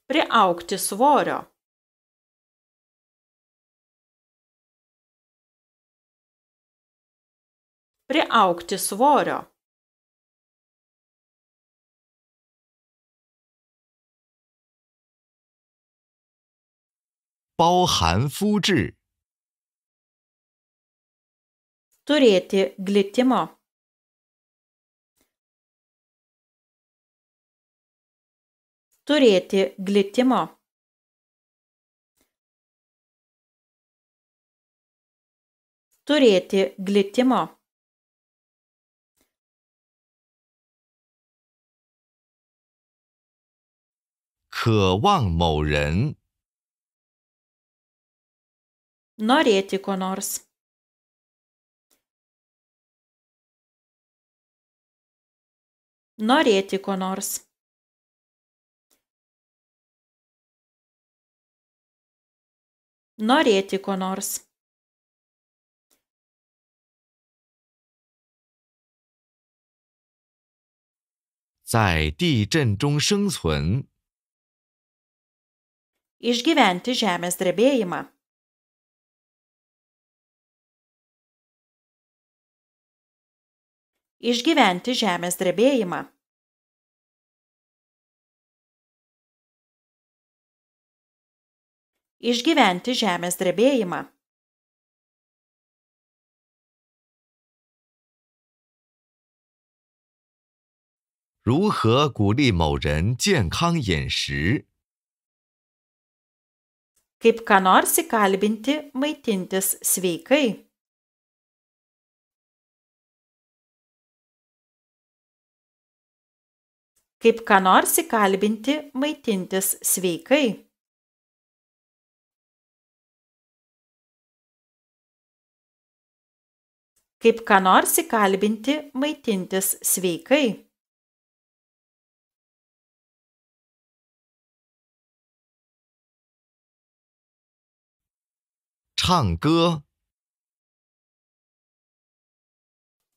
Priaukti svorio. Priaukti svorio. 包含肤质。Studiete glitjmo. Studiete glitjmo. Studiete glitjmo. 渴望某人。norėti ko nors. Norėti ko nors. Norėti ko nors. Išgyventi žemės drebėjimą. išgyventi žemės drebėjimą. Išgyventi žemės drebėjimą. Kaip ką nors įkalbinti maitintis sveikai. kaip ką nors įkalbinti maitintis sveikai. Kaip ką nors įkalbinti maitintis sveikai.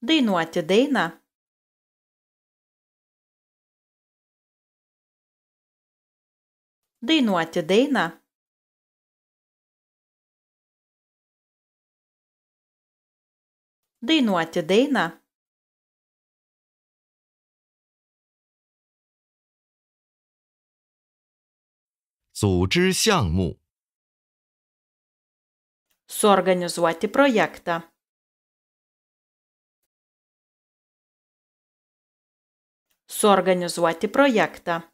Dainuoti dainą. dainuoti dainą dainuoti dainą 组织项目 suorganizuoti projektą suorganizuoti projektą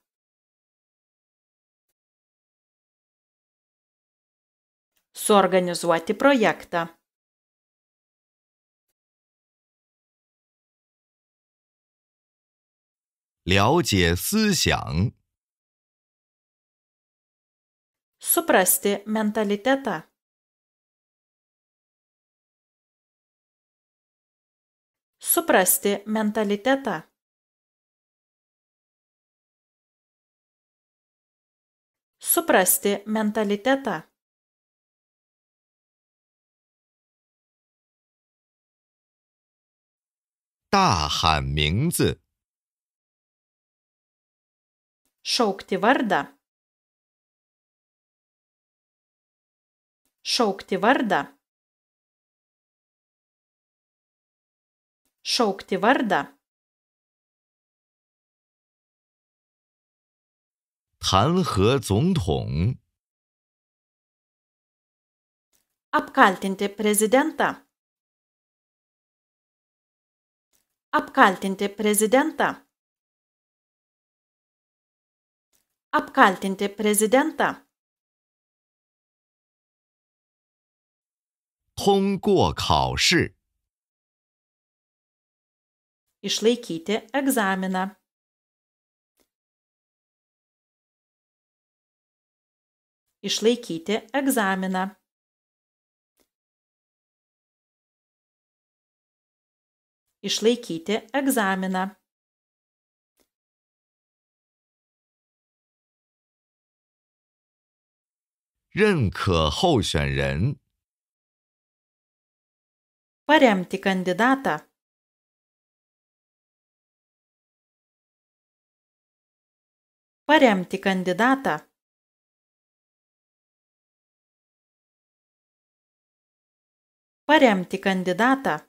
suorganizuoti projektą 了解思想 suprasti mentalitetą. Suprasti mentalitetą. Suprasti mentalitetą. 大喊名字。Šaukti vardą. Šaukti vardą. Šaukti vardą. 弹劾总统。Apkaltinti prezidentą. Apkaltinti prezidentą. Apkaltinti prezidentą. 通过考试。Išlaikyti egzaminą. Išlaikyti egzaminą. išlaikyti egzaminą Paremti kandidatą. Paremti kandidatą. Paremti kandidatą.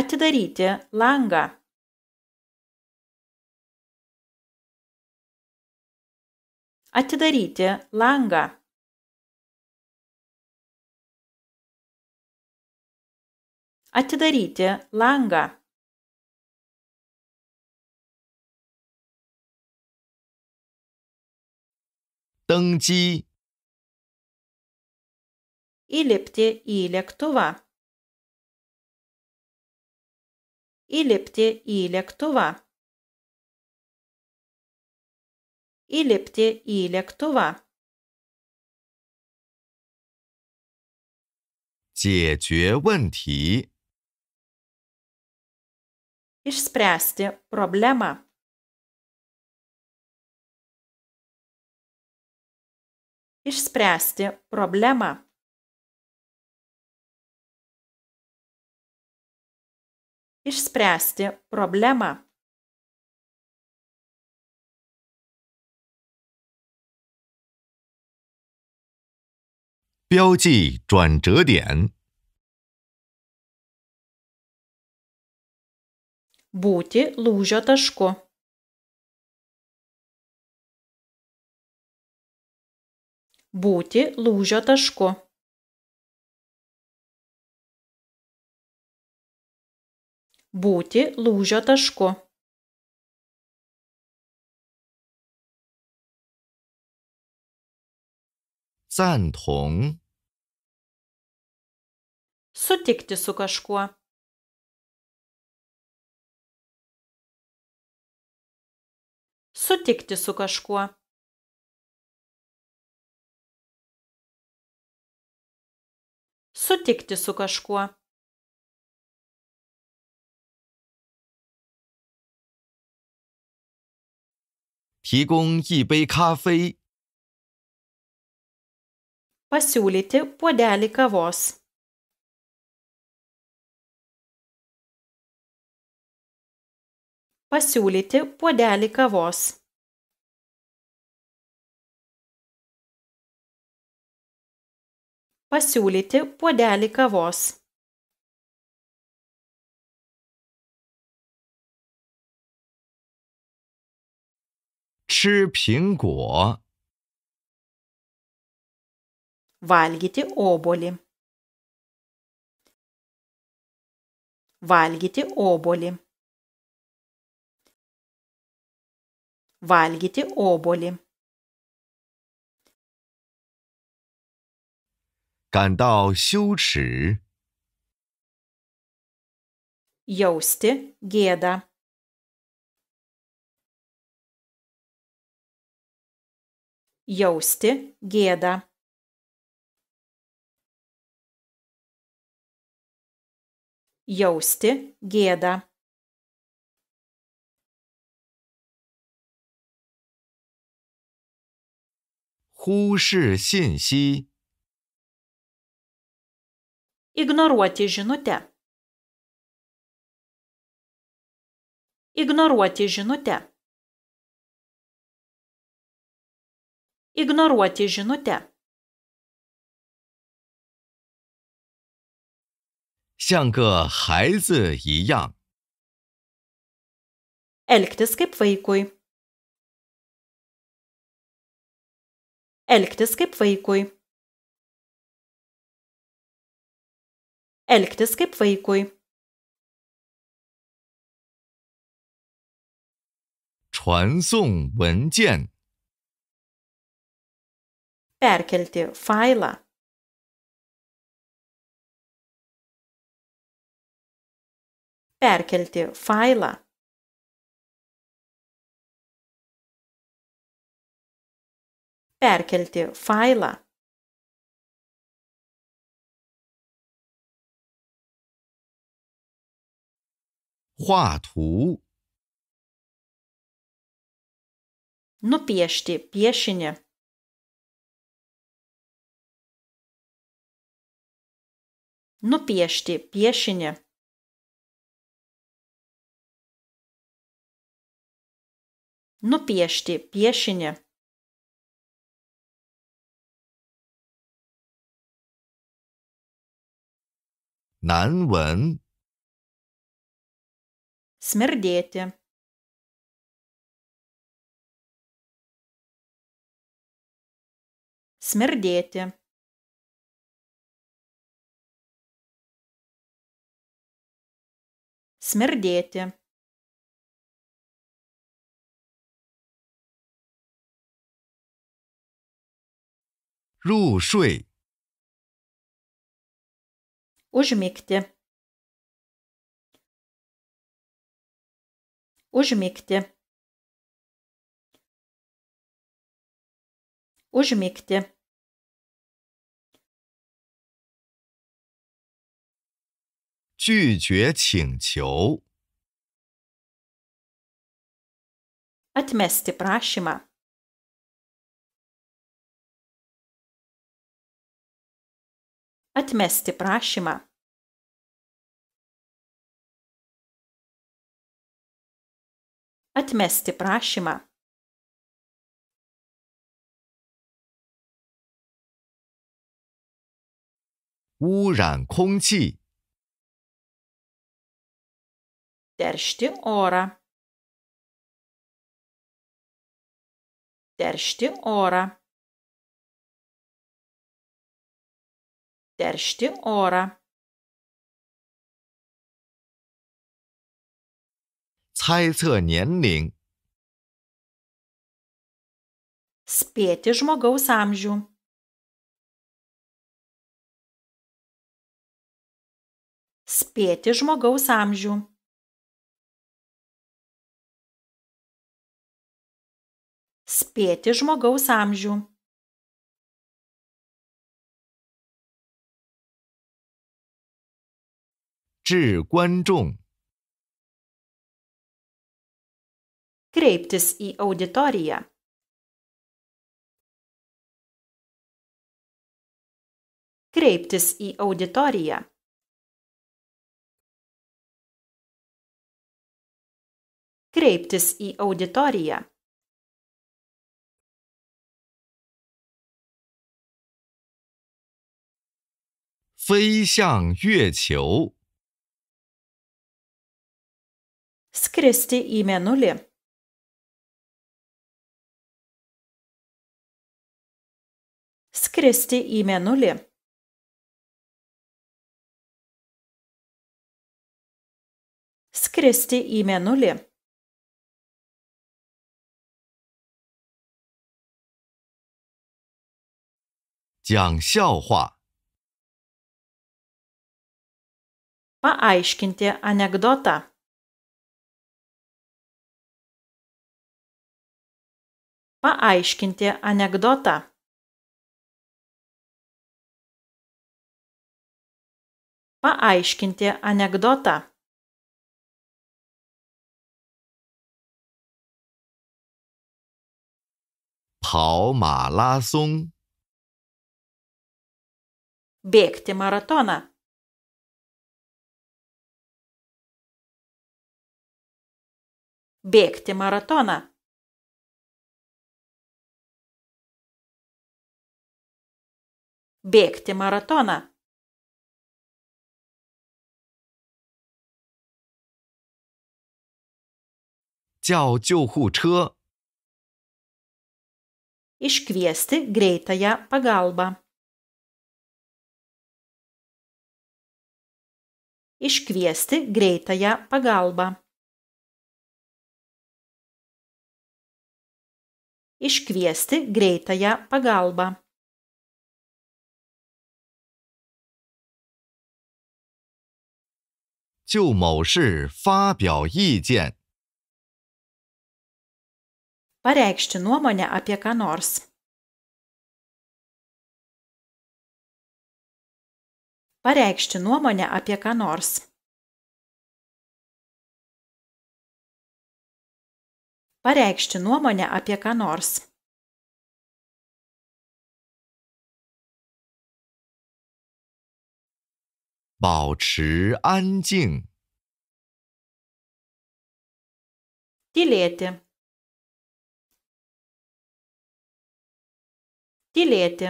atidaryti langą atidaryti langą atidaryti langą įlipti į lėktuvą įlipti į lėktuvą įlipti į lėktuvą. 解决问题 Išspręsti problemą. 解决 Išspręsti problemą. išspręsti problemą 标记转折点。būti lūžio tašku. Būti lūžio tašku. būti lūžio tašku 赞同 sutikti su kažkuo. Sutikti su kažkuo. Sutikti su kažkuo. 提供一杯咖啡。pasiūlyti puodelį kavos。pasiūlyti puodelį kavos。pasiūlyti puodelį kavos。吃苹果. Valgyti obolį. Valgyti obolį. Valgyti obolį. 感到羞耻。Jausti gėdą. jausti gėdą. Jausti gėdą. Ignoruoti žinutę. Ignoruoti žinutę. ignoruoti žinutę. 像个孩子一样。Elgtis kaip vaikui. Elgtis kaip vaikui. Elgtis kaip vaikui. 传送文件。perkelti failą perkelti failą perkelti failą nupiešti piešinį nupiešti piešinį nupiešti piešinį Nanwen. Smirdėti. Smirdėti. smirdėti Rū šui. Užmigti. Užmigti. Užmigti. 拒绝请求。Atmeste prashma。Atmeste prashma。Atmeste prashma。污染空气。teršti orą teršti orą teršti orą 猜测年龄 spėti žmogaus amžių spėti žmogaus amžių spėti žmogaus amžių Kreiptis į auditoriją. Kreiptis į auditoriją. Kreiptis į auditoriją. 飞向月球。Скрести имя нуле. Скрести имя нуле. Скрести имя нуле. 讲笑话。paaiškinti anekdotą Paaiškinti anekdotą. Paaiškinti anekdotą. Bėgti maratoną. bėgti maratoną. Bėgti maratoną. Iškviesti greitąją pagalbą. Iškviesti greitąją pagalbą. iškviesti greitąją pagalbą 就某事发表意见。Pareikšti nuomonę apie ką nors. Pareikšti nuomonę apie ką nors. pareikšti nuomonę apie ką nors Bao Tylėti. Tylėti.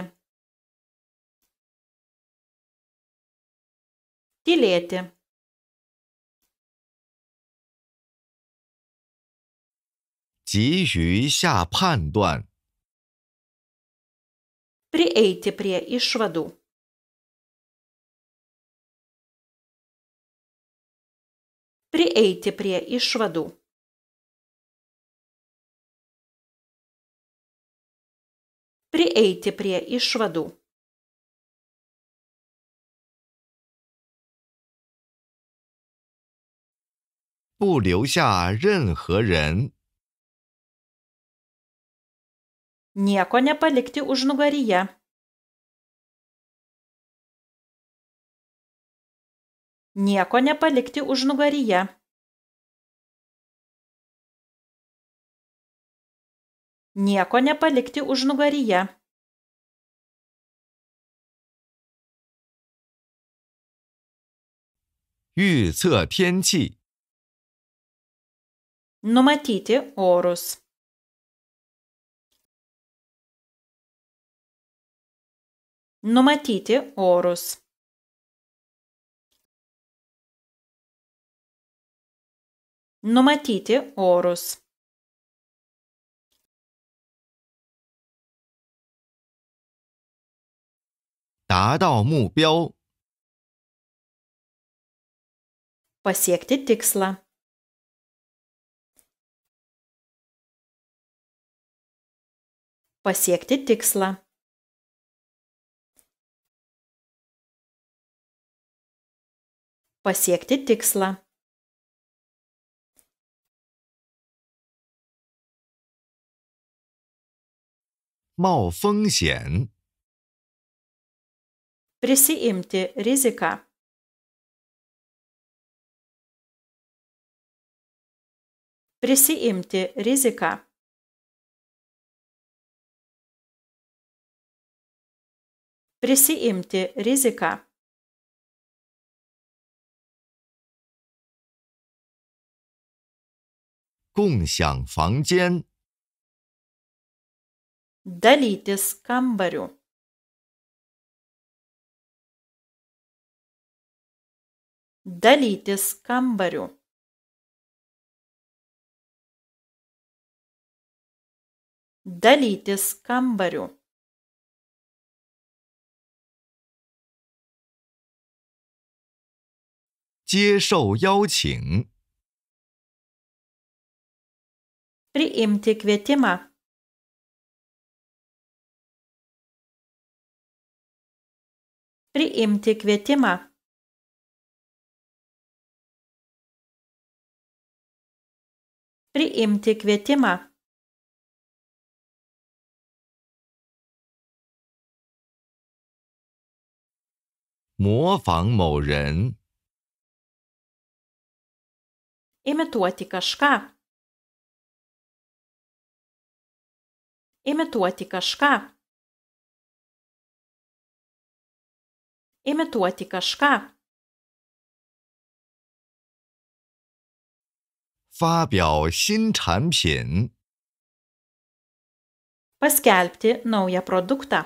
Tylėti. 急于下判断，不留下任何人。nieko nepalikti užnugaryje nieko nepalikti užnugaryje nieko nepalikti užnugaryje Numatyti orus. Numatyti orus. Numatyti orus. Pasiekti tikslą. Pasiekti tikslą. pasiekti tikslą. Mao fengxian. Prisiimti riziką. Prisiimti riziką. Prisiimti riziką. 共享房间。Dalytis kambariu. Dalytis kambariu. Dalytis kambariu. Tiešau jaučing. priimti kvietimą priimti kvietimą priimti kvietimą imituoti kažką imituoti kažką. Imituoti kažką. 发表新产品。Paskelbti naują produktą.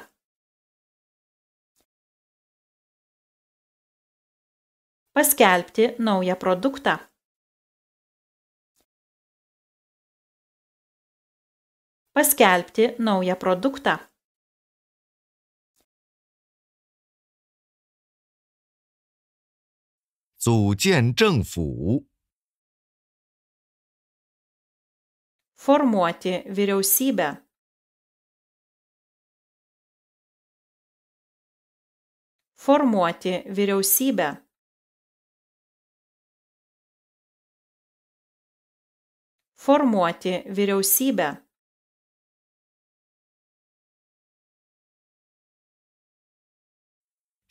Paskelbti naują produktą. paskelbti naują produktą 组建政府。Formuoti vyriausybę. Formuoti vyriausybę. Formuoti vyriausybę.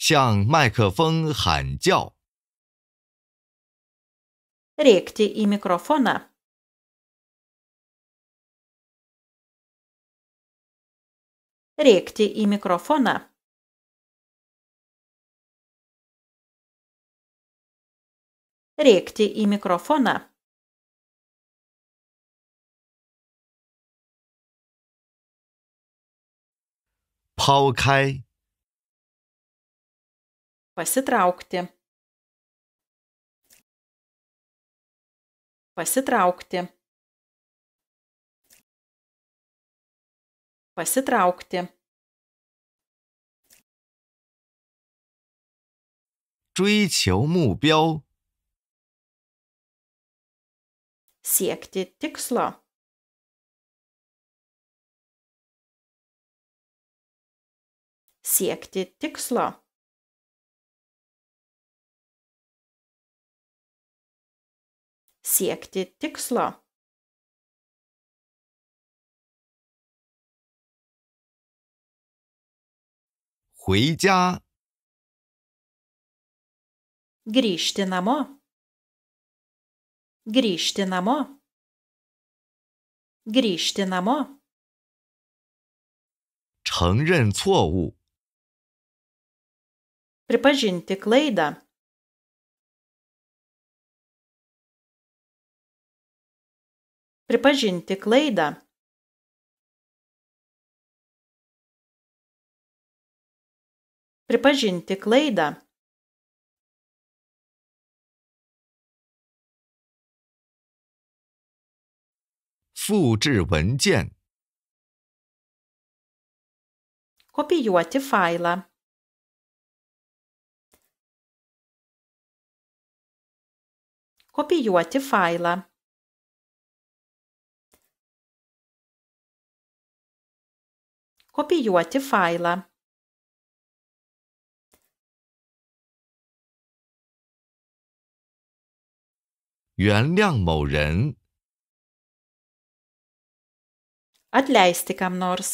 向麦克风喊叫。Rekti i mikrofoną. Rekti i mikrofoną. Rekti i mikrofoną. Pałkaj. pasitraukti pasitraukti pasitraukti 追求目标 siekti tikslo siekti tikslo siekti tikslo. Huijia. Grįžti namo. Grįžti namo. Grįžti namo. 承认错误。Pripažinti klaidą. pripažinti klaidą pripažinti klaidą Kopijuoti failą. Kopijuoti failą. kopijuoti failą 原谅某人。Atleisti kam nors.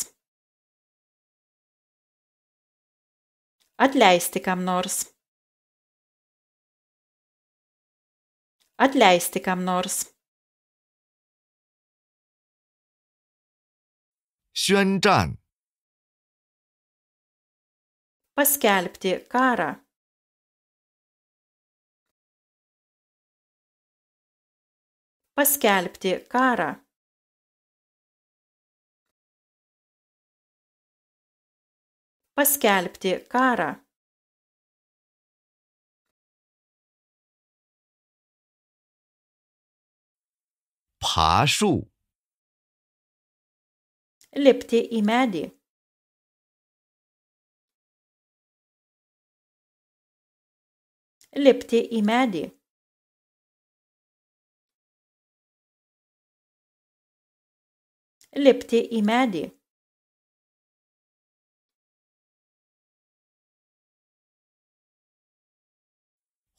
Atleisti kam nors. Atleisti kam nors. 宣战。paskelbti karą paskelbti karą paskelbti karą Lipti į medį lipti į medį lipti į medį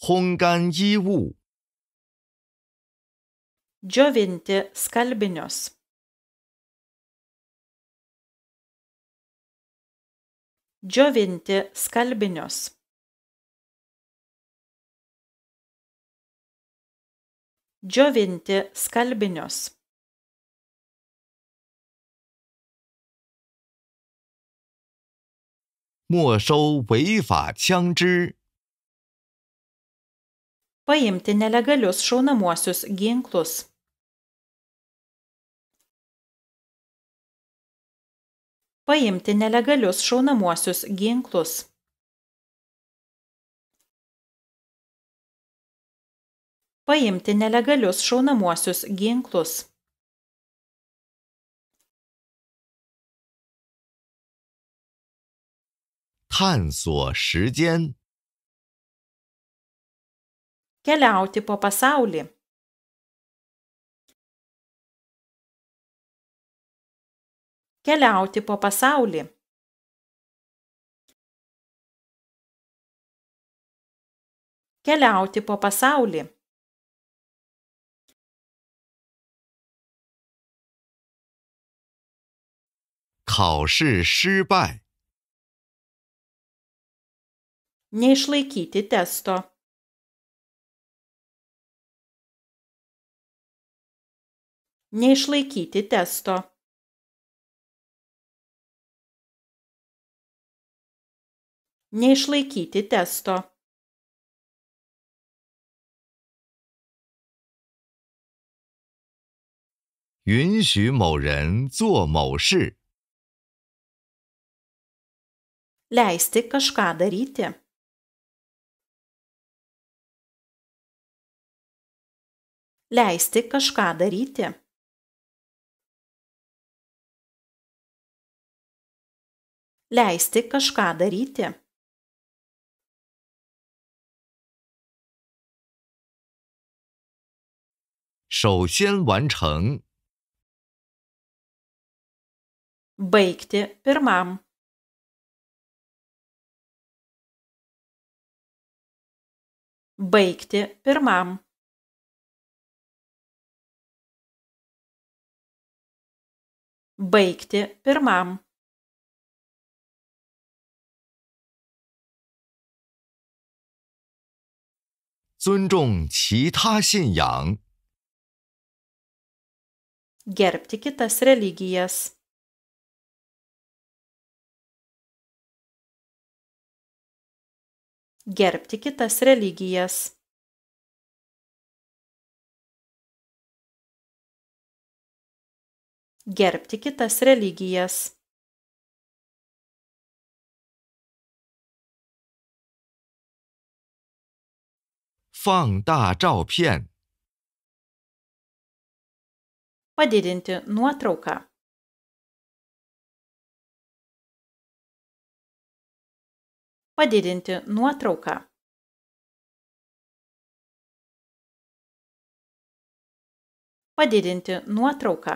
烘干衣物 džiovinti skalbinius džiovinti skalbinius džiovinti skalbinius 没收违法枪支。Paimti nelegalius šaunamuosius ginklus. Paimti nelegalius šaunamuosius ginklus. paimti nelegalius šaunamuosius ginklus. Keliauti po pasaulį. Keliauti po pasaulį. Keliauti po pasaulį. 考试失败。Не ш л i к e т и теста. Не шли кіти теста. Не ш л i k і т i т e s t а 允许某人做某事。leisti kažką daryti. Leisti kažką daryti. Leisti kažką daryti. baigti pirmam baigti pirmam baigti pirmam 尊重其他信仰。gerbti kitas religijas. gerbti kitas religijas. Gerbti kitas religijas. Padidinti nuotrauką. Padidinti nuotrauką. Padidinti nuotrauką.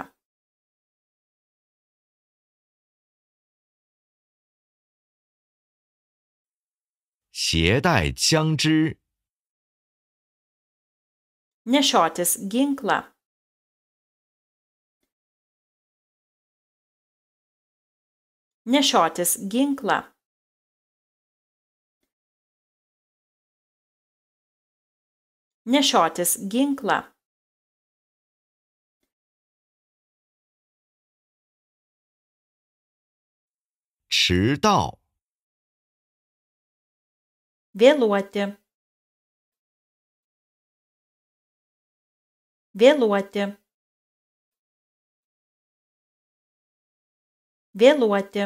Nešiotis ginklą. Nešiotis ginklą. nešiotis ginklą vėluoti vėluoti vėluoti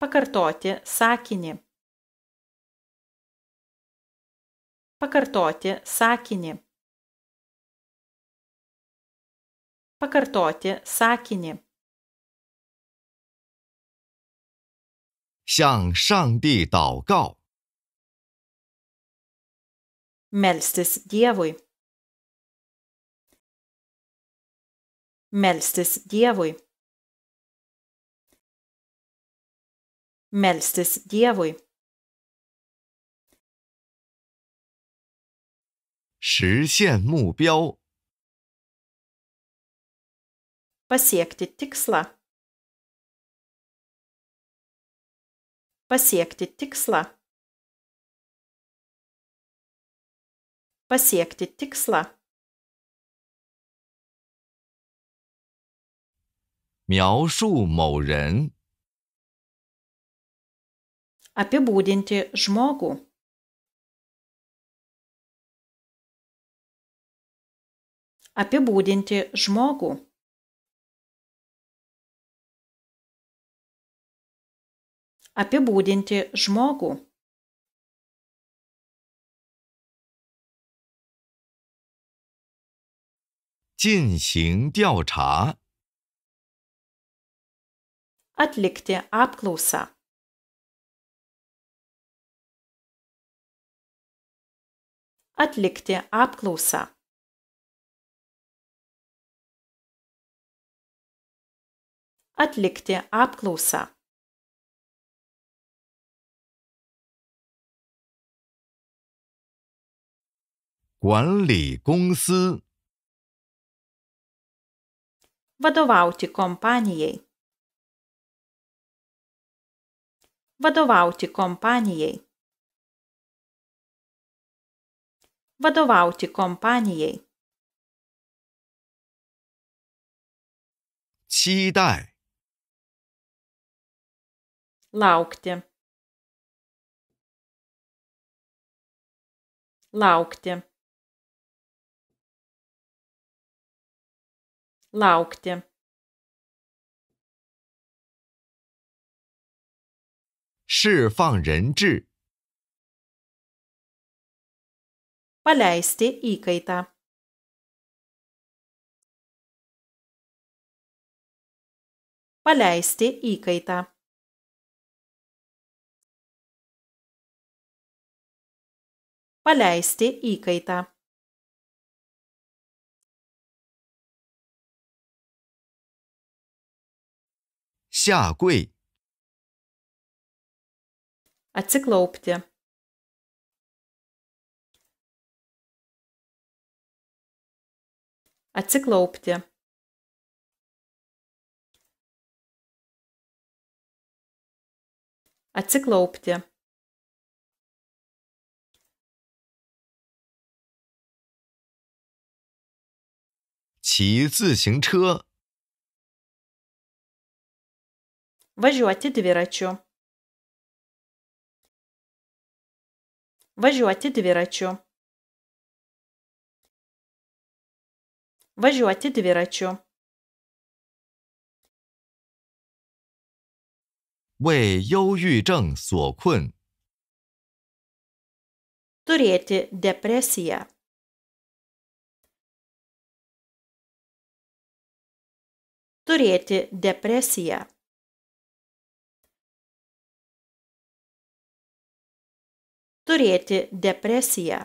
Pakartoti sakinį. Pakartoti sakinį. Pakartoti sakinį. 向上帝祷告。Melstis Dievui. Melstis Dievui. Melstes diavoi. 实现目标 p a s e c t y tixla. p a s e c t y tixla. p a s e c t y tixla. 描述某人 apibūdinti žmogų apibūdinti žmogų apibūdinti žmogų atlikti apklausą atlikti apklausą atlikti apklausą vadovauti kompanijai vadovauti kompanijai 沃多瓦乌蒂公司耶。期待。拉乌蒂。拉乌蒂。拉乌蒂。释放人质。paleisti įkaitą. Paleisti įkaitą. Paleisti įkaitą. Xiaogui. Atsiklaupti. atsiklaupti atsiklaupti važiuoti dviračiu važiuoti dviračiu važiuoti dviračiu. 为忧郁症所困。turėti depresiją.《turėti depresiją. Turėti depresiją.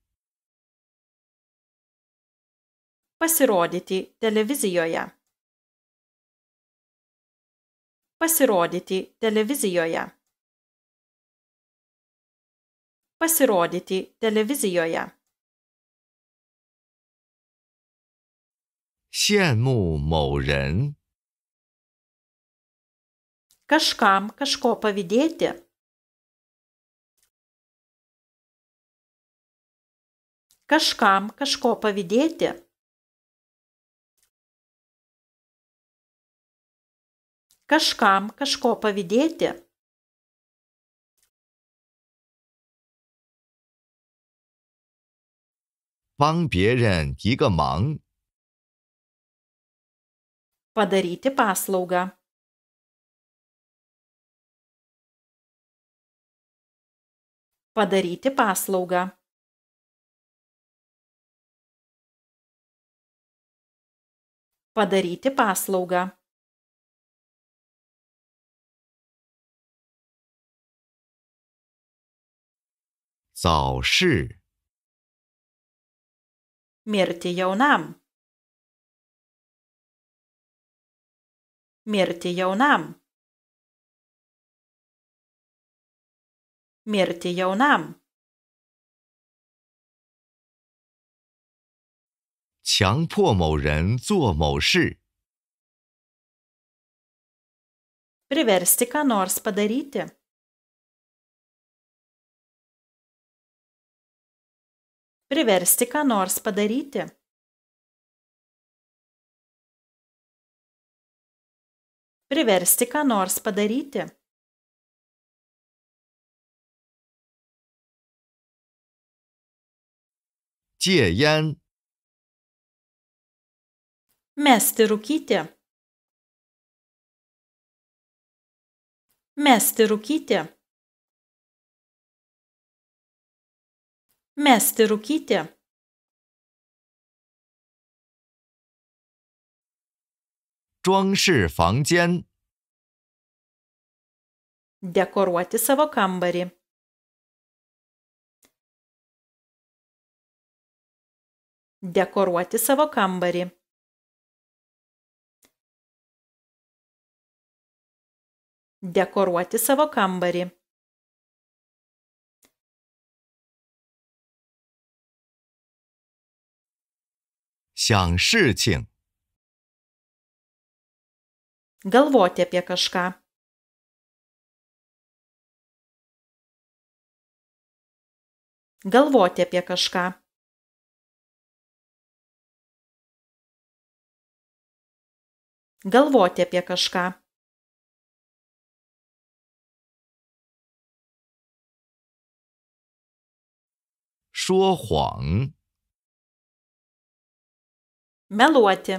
pasirodyti televizijoje pasirodyti televizijoje pasirodyti televizijoje 羡慕某人 kažkam kažko pavydėti kažkam kažko pavydėti kažkam kažko pavydėti. Padaryti paslaugą. 帮别人一个忙。Padaryti paslaugą. Padaryti paslaugą. 早市。Mirti jounam, Mirti jounam, Mirti jounam。强迫某人做某事。p i v ē r s t i kā nors padarīt. priversti ką nors padaryti priversti ką nors padaryti mesti rūkyti mesti rūkyti mesti rūkyti dekoruoti savo kambarį. Dekoruoti savo kambarį. Dekoruoti savo kambarį. 想事情。Galvoti apie kažką. Galvoti apie kažką. Galvoti apie kažką. Šuo huang meluoti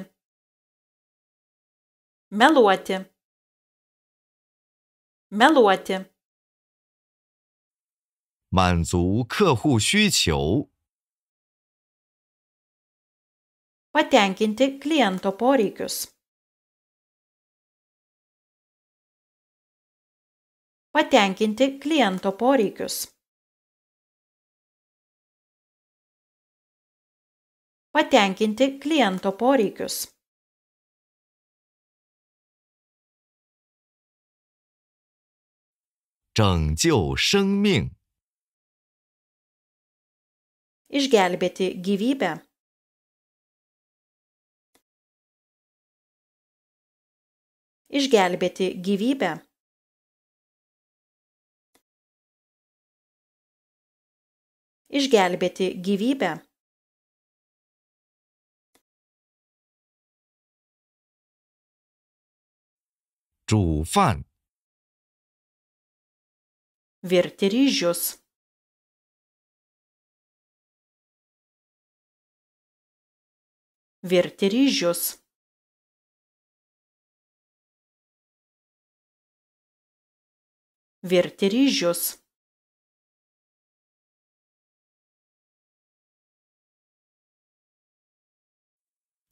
meluoti meluoti 满足客户需求 patenkinti kliento poreikius patenkinti kliento poreikius patenkinti kliento poreikius 拯救生命 išgelbėti gyvybę išgelbėti gyvybę išgelbėti gyvybę 煮饭。Vertigios。Vertigios。Vertigios。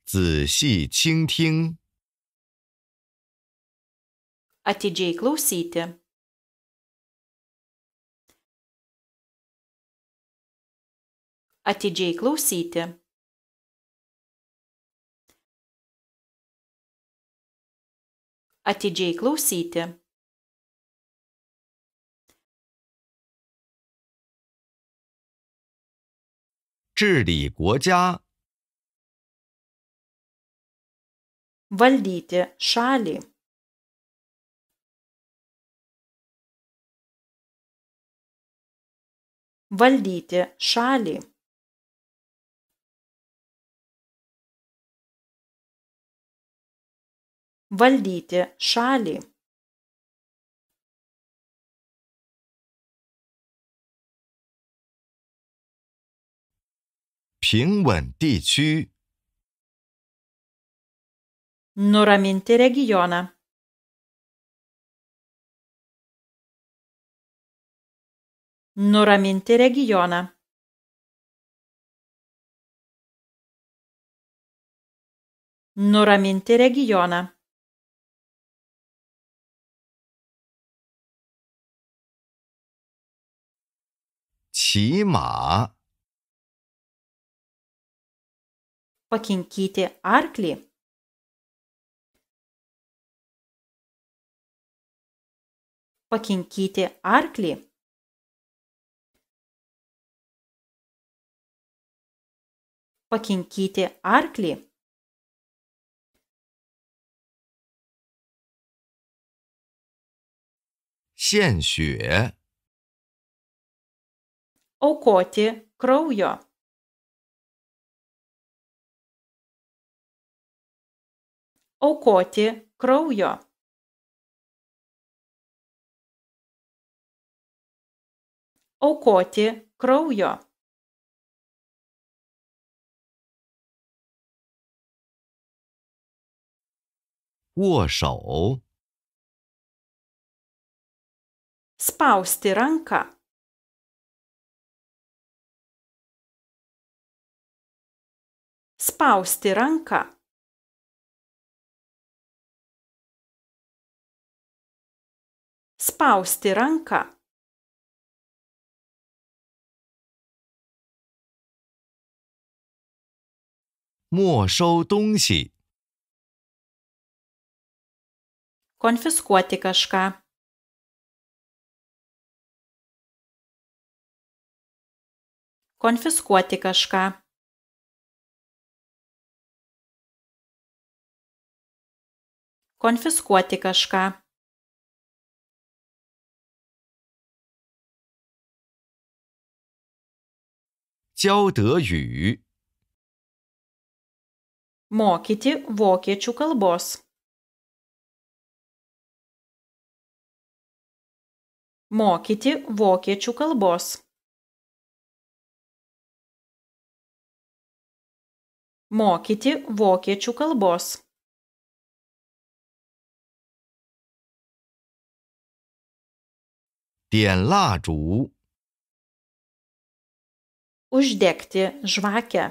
仔细倾听。atidžiai klausyti. Atidžiai klausyti. Atidžiai klausyti. Valdyti šalį. valdyti šalį valdyti šalį nuraminti regioną nuraminti regioną nuraminti regioną 骑马，pakinkyti arklį, pakinkyti arklį. pakinkyti arklį 献血，aukoti kraujo, 欧国的 kraujo, 欧国的 kraujo. 握手。Spaustiranka。Spaustiranka。Spaustiranka。没收东西。konfiskuoti kažką konfiskuoti kažką konfiskuoti kažką mokyti vokiečių kalbos mokyti vokiečių kalbos. Mokyti vokiečių kalbos. Uždegti žvakę.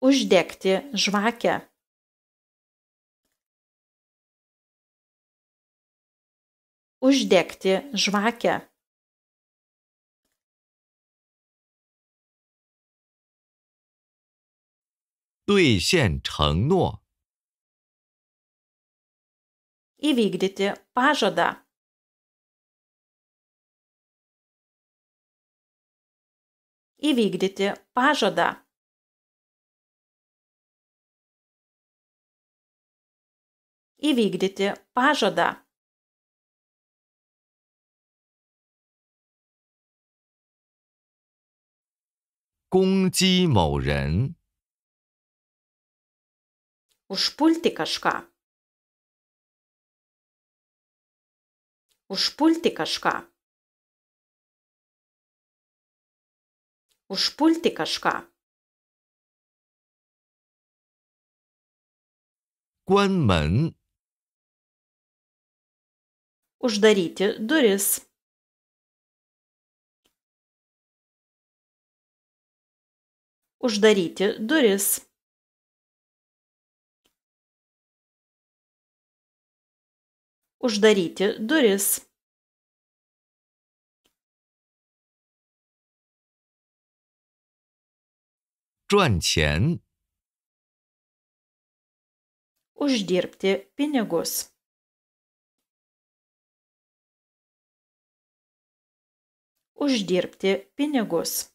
Uždegti žvakę. uždegti žvakę 兑现承诺 įvykdyti pažadą. Įvykdyti pažadą. Įvykdyti pažadą. 攻击某人。Uspušti kaska。Uspušti kaska。Uspušti kaska。关门。Uzdarite dures。uždaryti duris uždaryti duris. Uždirbti pinigus. Uždirbti pinigus.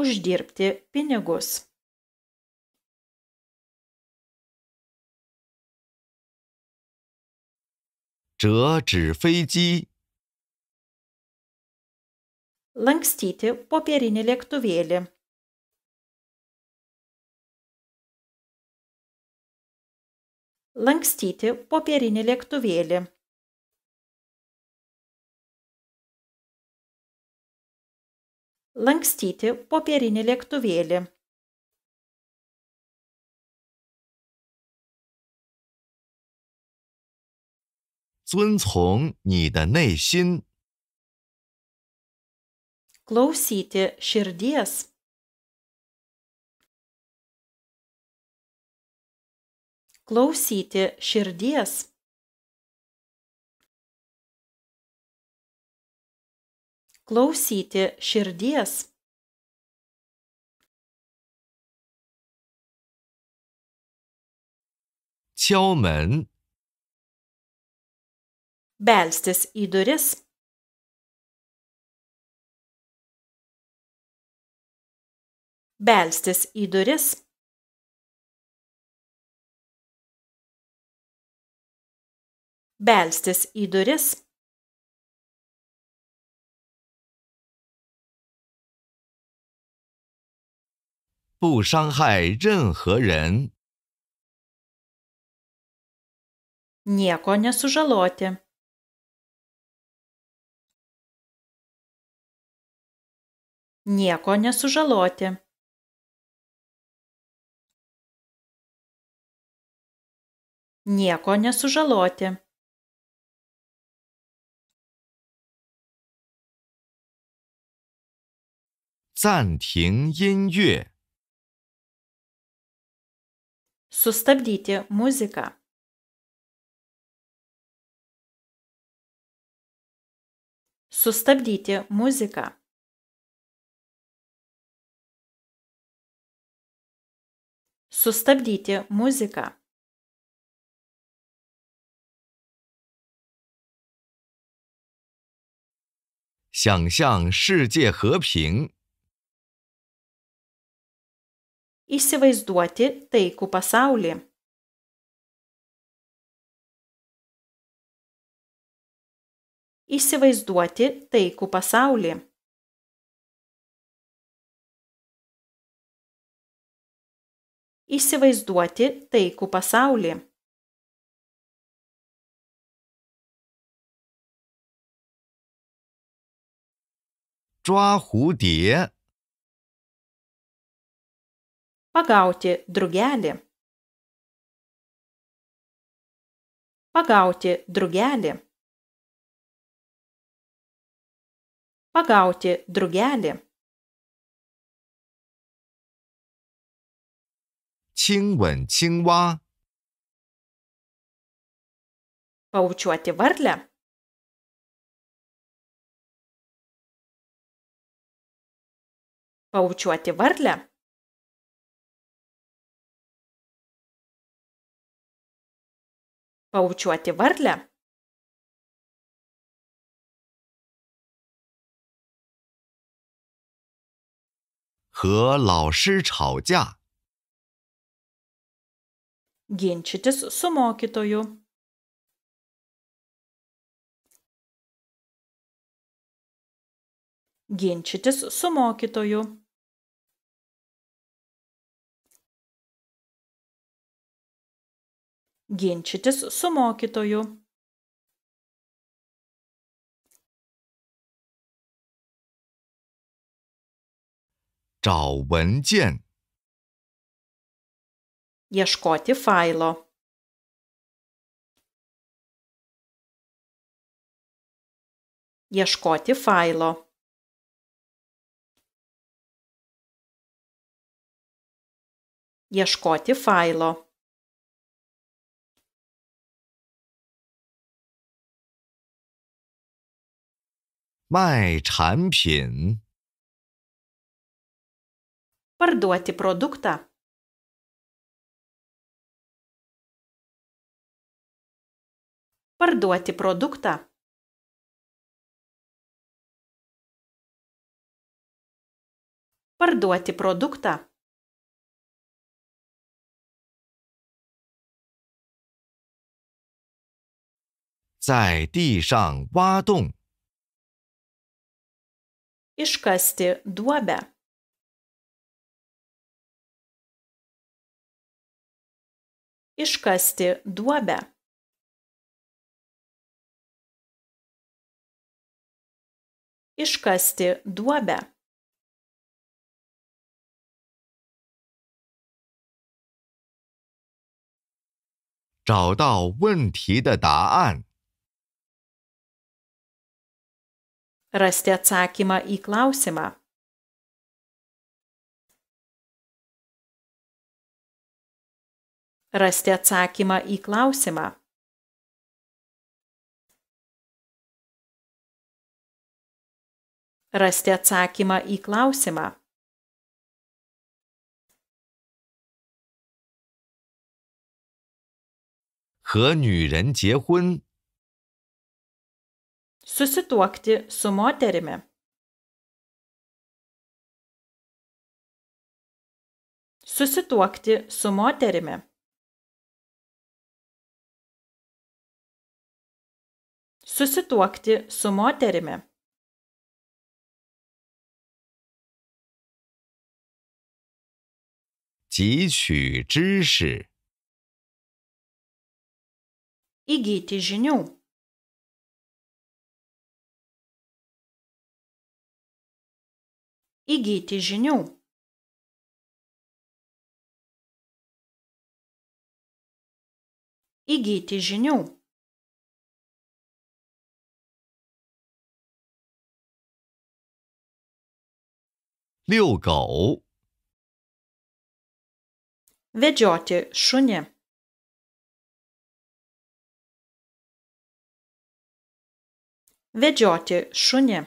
uždirbti pinigus. Lankstyti popierinį lėktuvėlį. Lankstyti popierinį lėktuvėlį. lankstyti popierinį lėktuvėlį 遵从你的内心，klausyti širdies, （klausyti širdies）。klausyti širdies. Čiaumen. Belstis į duris. Belstis į duris. Belstis į duris. 不伤害任何人。暂停音乐。sustabdite m u z i c a sustabdite m u z i c a sustabdite m u z i c a 想象世界和平。įsivaizduoti taikų pasaulį įsivaizduoti taikų pasaulį. Įsivaizduoti taikų pasaulį. Žua 蝴蝶 pagauti drugelį, pagauti drugelį, pagauti drugelį. 亲吻青蛙，paučiuoti varlę, paučiuoti varlę. paučiuoti varlę ginčytis su mokytoju. Ginčytis su mokytoju. ginčytis su mokytoju Ieškoti failo. Ieškoti failo. Ieškoti failo. 卖产品。Parduoti produktą。Parduoti produktą。Parduoti produktą。在地上挖洞。iškasti duobę iškasti duobę iškasti duobę 找到问题的答案。rasti atsakymą į klausimą. Rasti atsakymą į klausimą. Rasti atsakymą į klausimą. He 女人结婚 susituokti su moterimi. Susituokti su moterimi. Susituokti su moterimi. Įgyti žinių. įgyti žinių įgyti žinių Liu gou. Vedžioti šunį. Vedžioti šunį.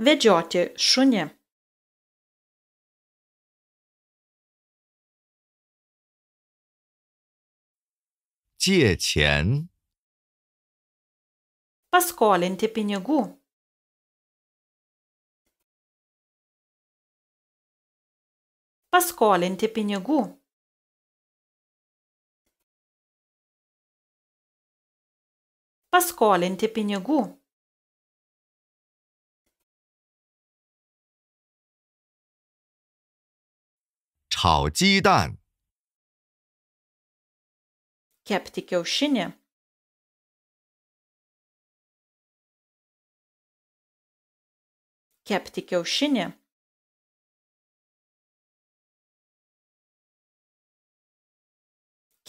vedžioti šunį paskolinti pinigų. Paskolinti pinigų. Paskolinti pinigų. 炒鸡蛋。Kepti kiaušinį. Kepti kiaušinį.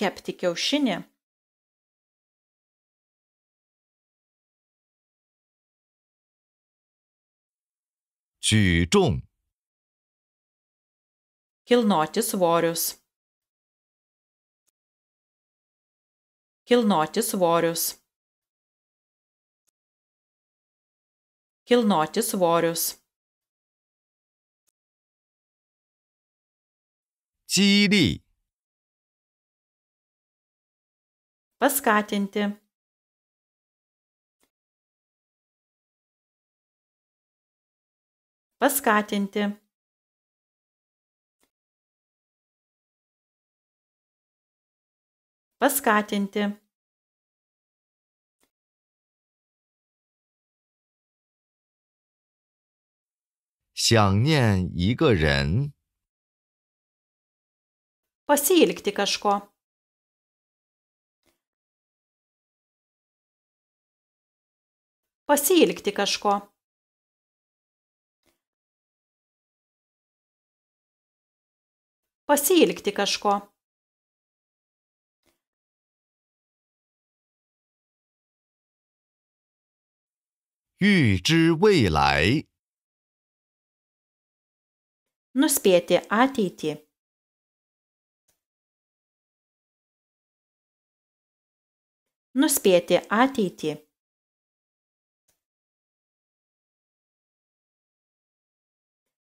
Kepti kiaušinį. Čiūčiūn. Kilnoti svorius. Kilnoti svorius. Kilnoti svorius. 激励。paskatinti. Paskatinti. paskatinti 想念一个人。Pasiilgti kažko. Pasiilgti kažko. Pasiilgti kažko. 预知未来。No s p i t e a t i t e No spiete, atiete.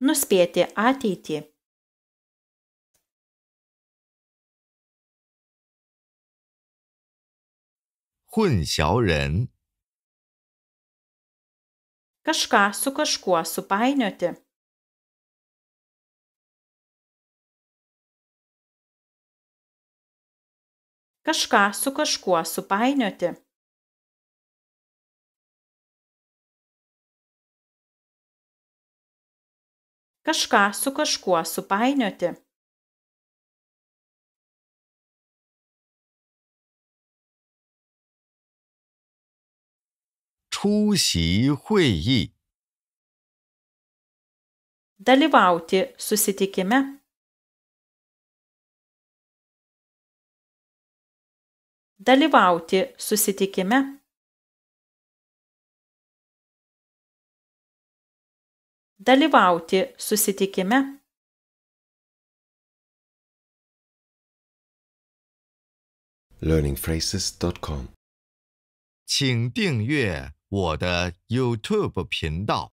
No s p i t e a t i t e 混淆人。kažką su kažkuo supainioti kažką su kažkuo supainioti kažką su kažkuo supainioti 出席会议。dalyvauti susitikime。dalyvauti susitikime。dalyvauti susitikime。learningphrases.com，请订阅。我的 YouTube 频道。